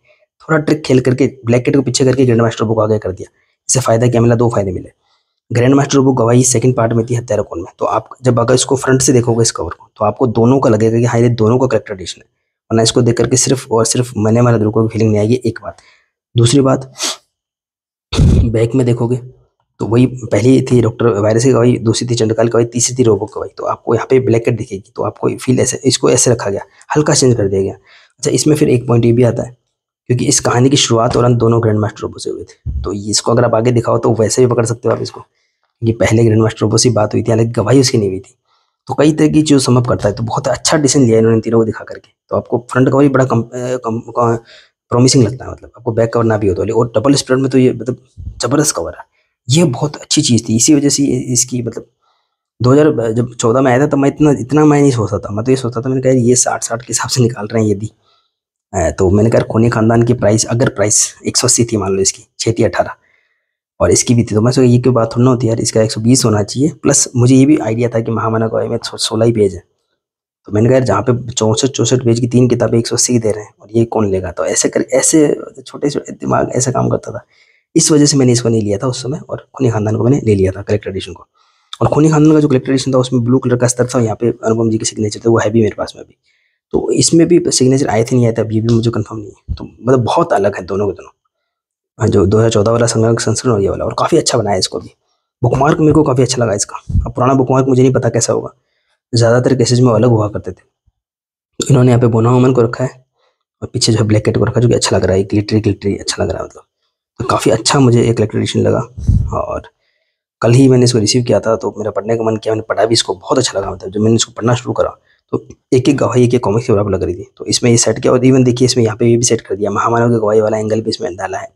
थोड़ा ट्रिक खेल करके ब्लैक कैट को पीछे करके ग्रैंड मास्टर बुक आगे कर दिया इससे फायदा क्या मिला दो फायदे मिले ग्रैंड मास्टर बुक गवाही सेकंड पार्ट में थी हत्यारा कौन में तो आप जब अगर इसको फ्रंट से देखोगे इस कवर को तो आपको दोनों का लगेगा कि हाँ ये दोनों का करेक्टर एडिशन है वरना इसको देख करके सिर्फ और सिर्फ मैंने वाला दुर्गा की फीलिंग नहीं आएगी एक बात दूसरी बात बैक में देखोगे तो वही पहली थी डॉक्टर वायरस की गवाही दूसरी थी चंद्रकाल गवाही तीसरी थी रोबो गवाही तो आपको यहाँ पे ब्लैक दिखेगी तो आपको फील ऐसे इसको ऐसे रखा गया हल्का चेंज कर दिया गया अच्छा इसमें फिर एक पॉइंट ये भी आता है क्योंकि इस कहानी की शुरुआत और अंत दोनों ग्रैंड मास्टर ओबो से हुए थे तो इसको अगर आप आगे दिखाओ तो वैसे भी पकड़ सकते हो आप इसको क्योंकि पहले ग्रैंड मास्टर ओबो से बात हुई थी हालांकि गवाही उसकी नहीं हुई थी तो कई तरह की चीज़ समअप करता है तो बहुत अच्छा डिसीजन लिया इन्होंने तीनों को दिखा करके तो आपको फ्रंट कवर भी बड़ा कम, कम, कम प्रॉमिसिंग लगता है मतलब आपको बैक कवर ना भी होता तो। है और डबल स्प्रेड में तो ये मतलब ज़बरदस्त कवर है ये बहुत अच्छी चीज़ थी इसी वजह से इसकी मतलब दो हज़ार जब चौदह में आया था तो मैं इतना इतना मैं नहीं सोचता था मैं तो ये सोचता था मैंने कहा ये साठ साठ के हिसाब से निकाल रहे हैं यदि तो मैंने कहा खूनी खानदान की प्राइस अगर प्राइस एक सौ अस्सी थी मान लो इसकी छः थी अठारह और इसकी भी थी तो मैं सोचा ये कोई बात थोड़ी ना होती यार इसका एक सौ बीस होना चाहिए प्लस मुझे ये भी आइडिया था कि महामाना को में सोलह ही पेज है तो मैंने कहा जहाँ पे चौंसठ चौंसठ पेज की तीन किताबें एक सौ अस्सी दे रहे हैं और ये कौन लेगा तो ऐसे कर ऐसे छोटे छोटे दिमाग ऐसा काम करता था इस वजह से मैंने इसको नहीं लिया था उस समय और खूनी खानदान को मैंने ले लिया था कलेक्टर एडिशन को और खूनी खानदान का जो कलेक्टर एडिशन था उसमें ब्लू कलर का स्तर था यहाँ पे अनुपम जी के सिग्नेचर थे वो है भी मेरे पास में अभी तो इसमें भी सिग्नेचर आए थे नहीं आए थे अब ये भी मुझे कंफर्म नहीं है तो मतलब बहुत अलग है दोनों के दोनों हाँ जो दो हज़ार चौदह वाला संस्करण और ये वाला और काफ़ी अच्छा बनाया इसको भी बुक मार्क मेरे को काफ़ी अच्छा लगा इसका अब पुराना बुक मार्क मुझे नहीं पता कैसा होगा ज़्यादातर केसेज में अलग हुआ करते थे इन्होंने यहाँ पे बोना वोमन को रखा है और पीछे जो है ब्लैक कैट को रखा जो कि अच्छा लग रहा है ग्लिटरी ग्लिटरी अच्छा लग रहा है मतलब तो काफ़ी अच्छा मुझे एक कलेक्टर एडिशन लगा और कल ही मैंने इसको रिसीव किया था तो मेरा पढ़ने का मन किया मैंने पढ़ा भी इसको बहुत अच्छा लगा मतलब जब मैंने इसको पढ़ना शुरू करा तो एक एक गवाही एक एक कॉमिक के बराबर लग रही थी तो इसमें ये सेट किया और इवन देखिए इसमें यहाँ पे भी सेट कर दिया महामानव की गवाही वाला एंगल भी इसमें डाला है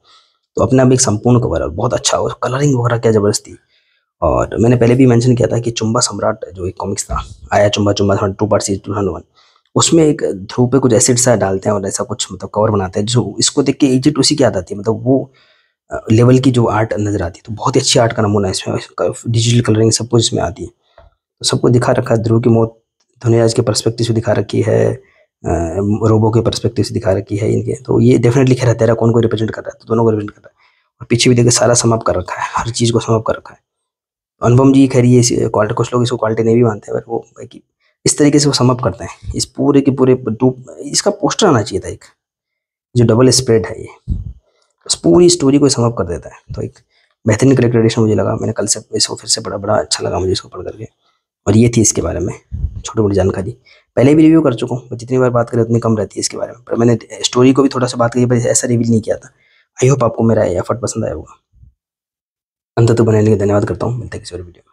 तो अपना भी एक संपूर्ण कवर और बहुत अच्छा और कलरिंग वगैरह क्या ज़बरदस्त थी और मैंने पहले भी मैंशन किया था कि चुम्बा सम्राट जो एक कॉमिक्स था आया चुम्बा चुम्बा टू पार्ट सीज टू वन उसमें एक ध्रुव पे कुछ एसिड सा डालते हैं और ऐसा कुछ मतलब कवर बनाते हैं जो इसको देख के एजिट उसी की याद आती है मतलब वो लेवल की जो आर्ट नज़र आती है तो बहुत ही अच्छी आर्ट का नमूना है इसमें डिजिटल कलरिंग सब कुछ इसमें आती है तो सबको दिखा रखा है ध्रुव की मौत धुनियाज के परस्पेक्टिव से दिखा रखी है रोबो के परस्पेक्टिव से दिखा रखी है इनके तो ये डेफिनेटली खेरा है तेरा कौन को रिप्रेजेंट कर रहा है तो दोनों को रिप्रेजेंट कर रहा है और पीछे भी देखिए सारा समाप्त कर रखा है हर चीज़ को समाप्त कर रखा है अनुपम जी खैर ये क्वालिटी कुछ लोग इसको क्वालिटी नहीं भी मानते हैं वो कि इस तरीके से वो समाप्त करते हैं इस पूरे के पूरे इसका पोस्टर आना चाहिए था एक जो डबल स्प्रेड है ये उस पूरी स्टोरी को समाप्त कर देता है तो एक बेहतरीन करेक्टर एडिशन मुझे लगा मैंने कल से इसको फिर से बड़ा बड़ा अच्छा लगा मुझे इसको पढ़ करके और ये थी इसके बारे में छोटी मोटी जानकारी पहले भी रिव्यू कर चुका हूँ जितनी बार बात करें उतनी कम रहती है इसके बारे में पर मैंने स्टोरी को भी थोड़ा सा बात करी पर ऐसा रिव्यू नहीं किया था आई होप आपको मेरा एफर्ट पसंद आया होगा अंत तो बनाने के धन्यवाद करता हूँ मिलते किसी और वीडियो